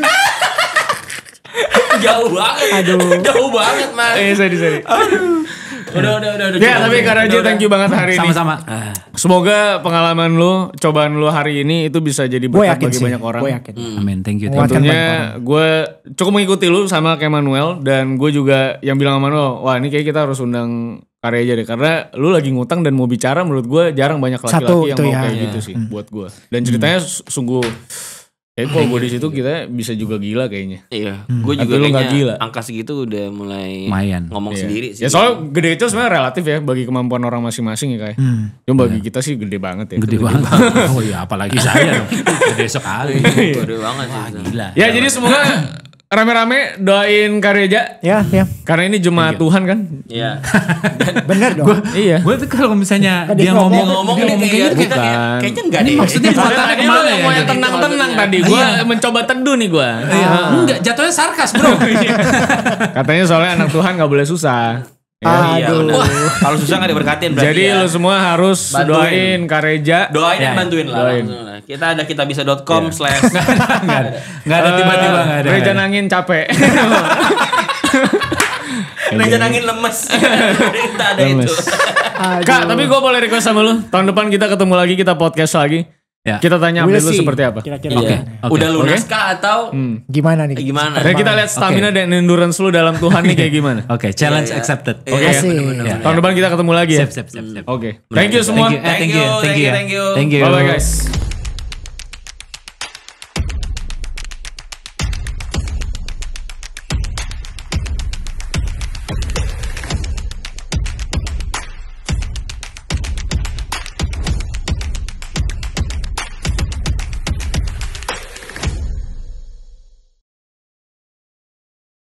S3: Jauh banget. Aduh. Jauh banget, Mas. Eh, sorry, sorry. Aduh. Udah, udah, udah. udah ya, tapi Karaji thank you banget hari ini. Sama-sama. Ah.
S2: Semoga pengalaman lu, cobaan lu hari ini itu bisa jadi berkat bagi sih. banyak orang. Gue yakin.
S3: Hmm. Amin, thank you. Thank Tentunya
S2: gue cukup mengikuti lu sama kayak Manuel dan gue juga yang bilang sama Manuel, wah ini kayak kita harus undang karya aja deh karena lu lagi ngutang dan mau bicara menurut gue jarang banyak laki-laki yang mau ya. kayak gitu iya. sih hmm. buat gue. Dan ceritanya hmm. sungguh Kayak kalau gue di situ kita bisa juga gila kayaknya. Iya, hmm. gue juga kayaknya gila.
S1: angka segitu udah mulai Mayan. ngomong iya. sendiri ya, sih. Ya soalnya
S2: gede itu sebenarnya relatif ya bagi kemampuan orang masing-masing ya kayak. Hmm. Cuma bagi iya. kita sih gede banget ya. Gede, gede banget. banget. oh iya apalagi saya dong. Gede sekali. gede banget sih. Wah, gila. ya jadi semoga rame-rame doain Kareja. Ya, ya. Karena ini Jumat iya. Tuhan kan. Iya. Bener dong. Gua, iya. Gue tuh kalau misalnya kan dia ngomong, dia ngomong, ngomong, dia ngomong gitu. kayak, kita kayak, kayaknya enggak deh. Maksudnya muatannya kan kemana ya? Mau yang tenang-tenang tadi. Gue iya. mencoba teduh nih gue. Iya. Ah. Enggak,
S3: jatuhnya sarkas bro.
S2: Katanya soalnya anak Tuhan gak boleh susah. Ya, iya, Aduh.
S1: Kalau susah nggak diberkatin Jadi ya. lu semua harus bantuin. doain
S2: Kareja. Doain ya, dan bantuin lah.
S1: Kita ada kita bisa .com iya. slash. Nggak ada eh, tiba-tiba nggak ada. Reja
S2: nangin capek.
S1: Reja nangin lemes. Kita ada itu. Kak, tapi gue
S2: boleh request sama lu. Tahun depan kita ketemu lagi, kita podcast lagi. Ya. Kita
S1: tanya Will dulu seperti apa. Kira-kira. Yeah. Okay. Okay. Udah lunas okay. kah atau hmm. gimana nih? Eh, gimana? Dan kita lihat stamina
S2: okay. dan endurance lu dalam Tuhan nih kayak gimana. Oke, okay. challenge yeah, yeah. accepted. Iya, oke. Okay, yeah. yeah. Tahun depan kita ketemu lagi ya. Sip, sip, sip, sip. Oke. Okay. Thank you semua. Thank you. Thank you. Thank you. Thank you. Thank you. Bye bye guys.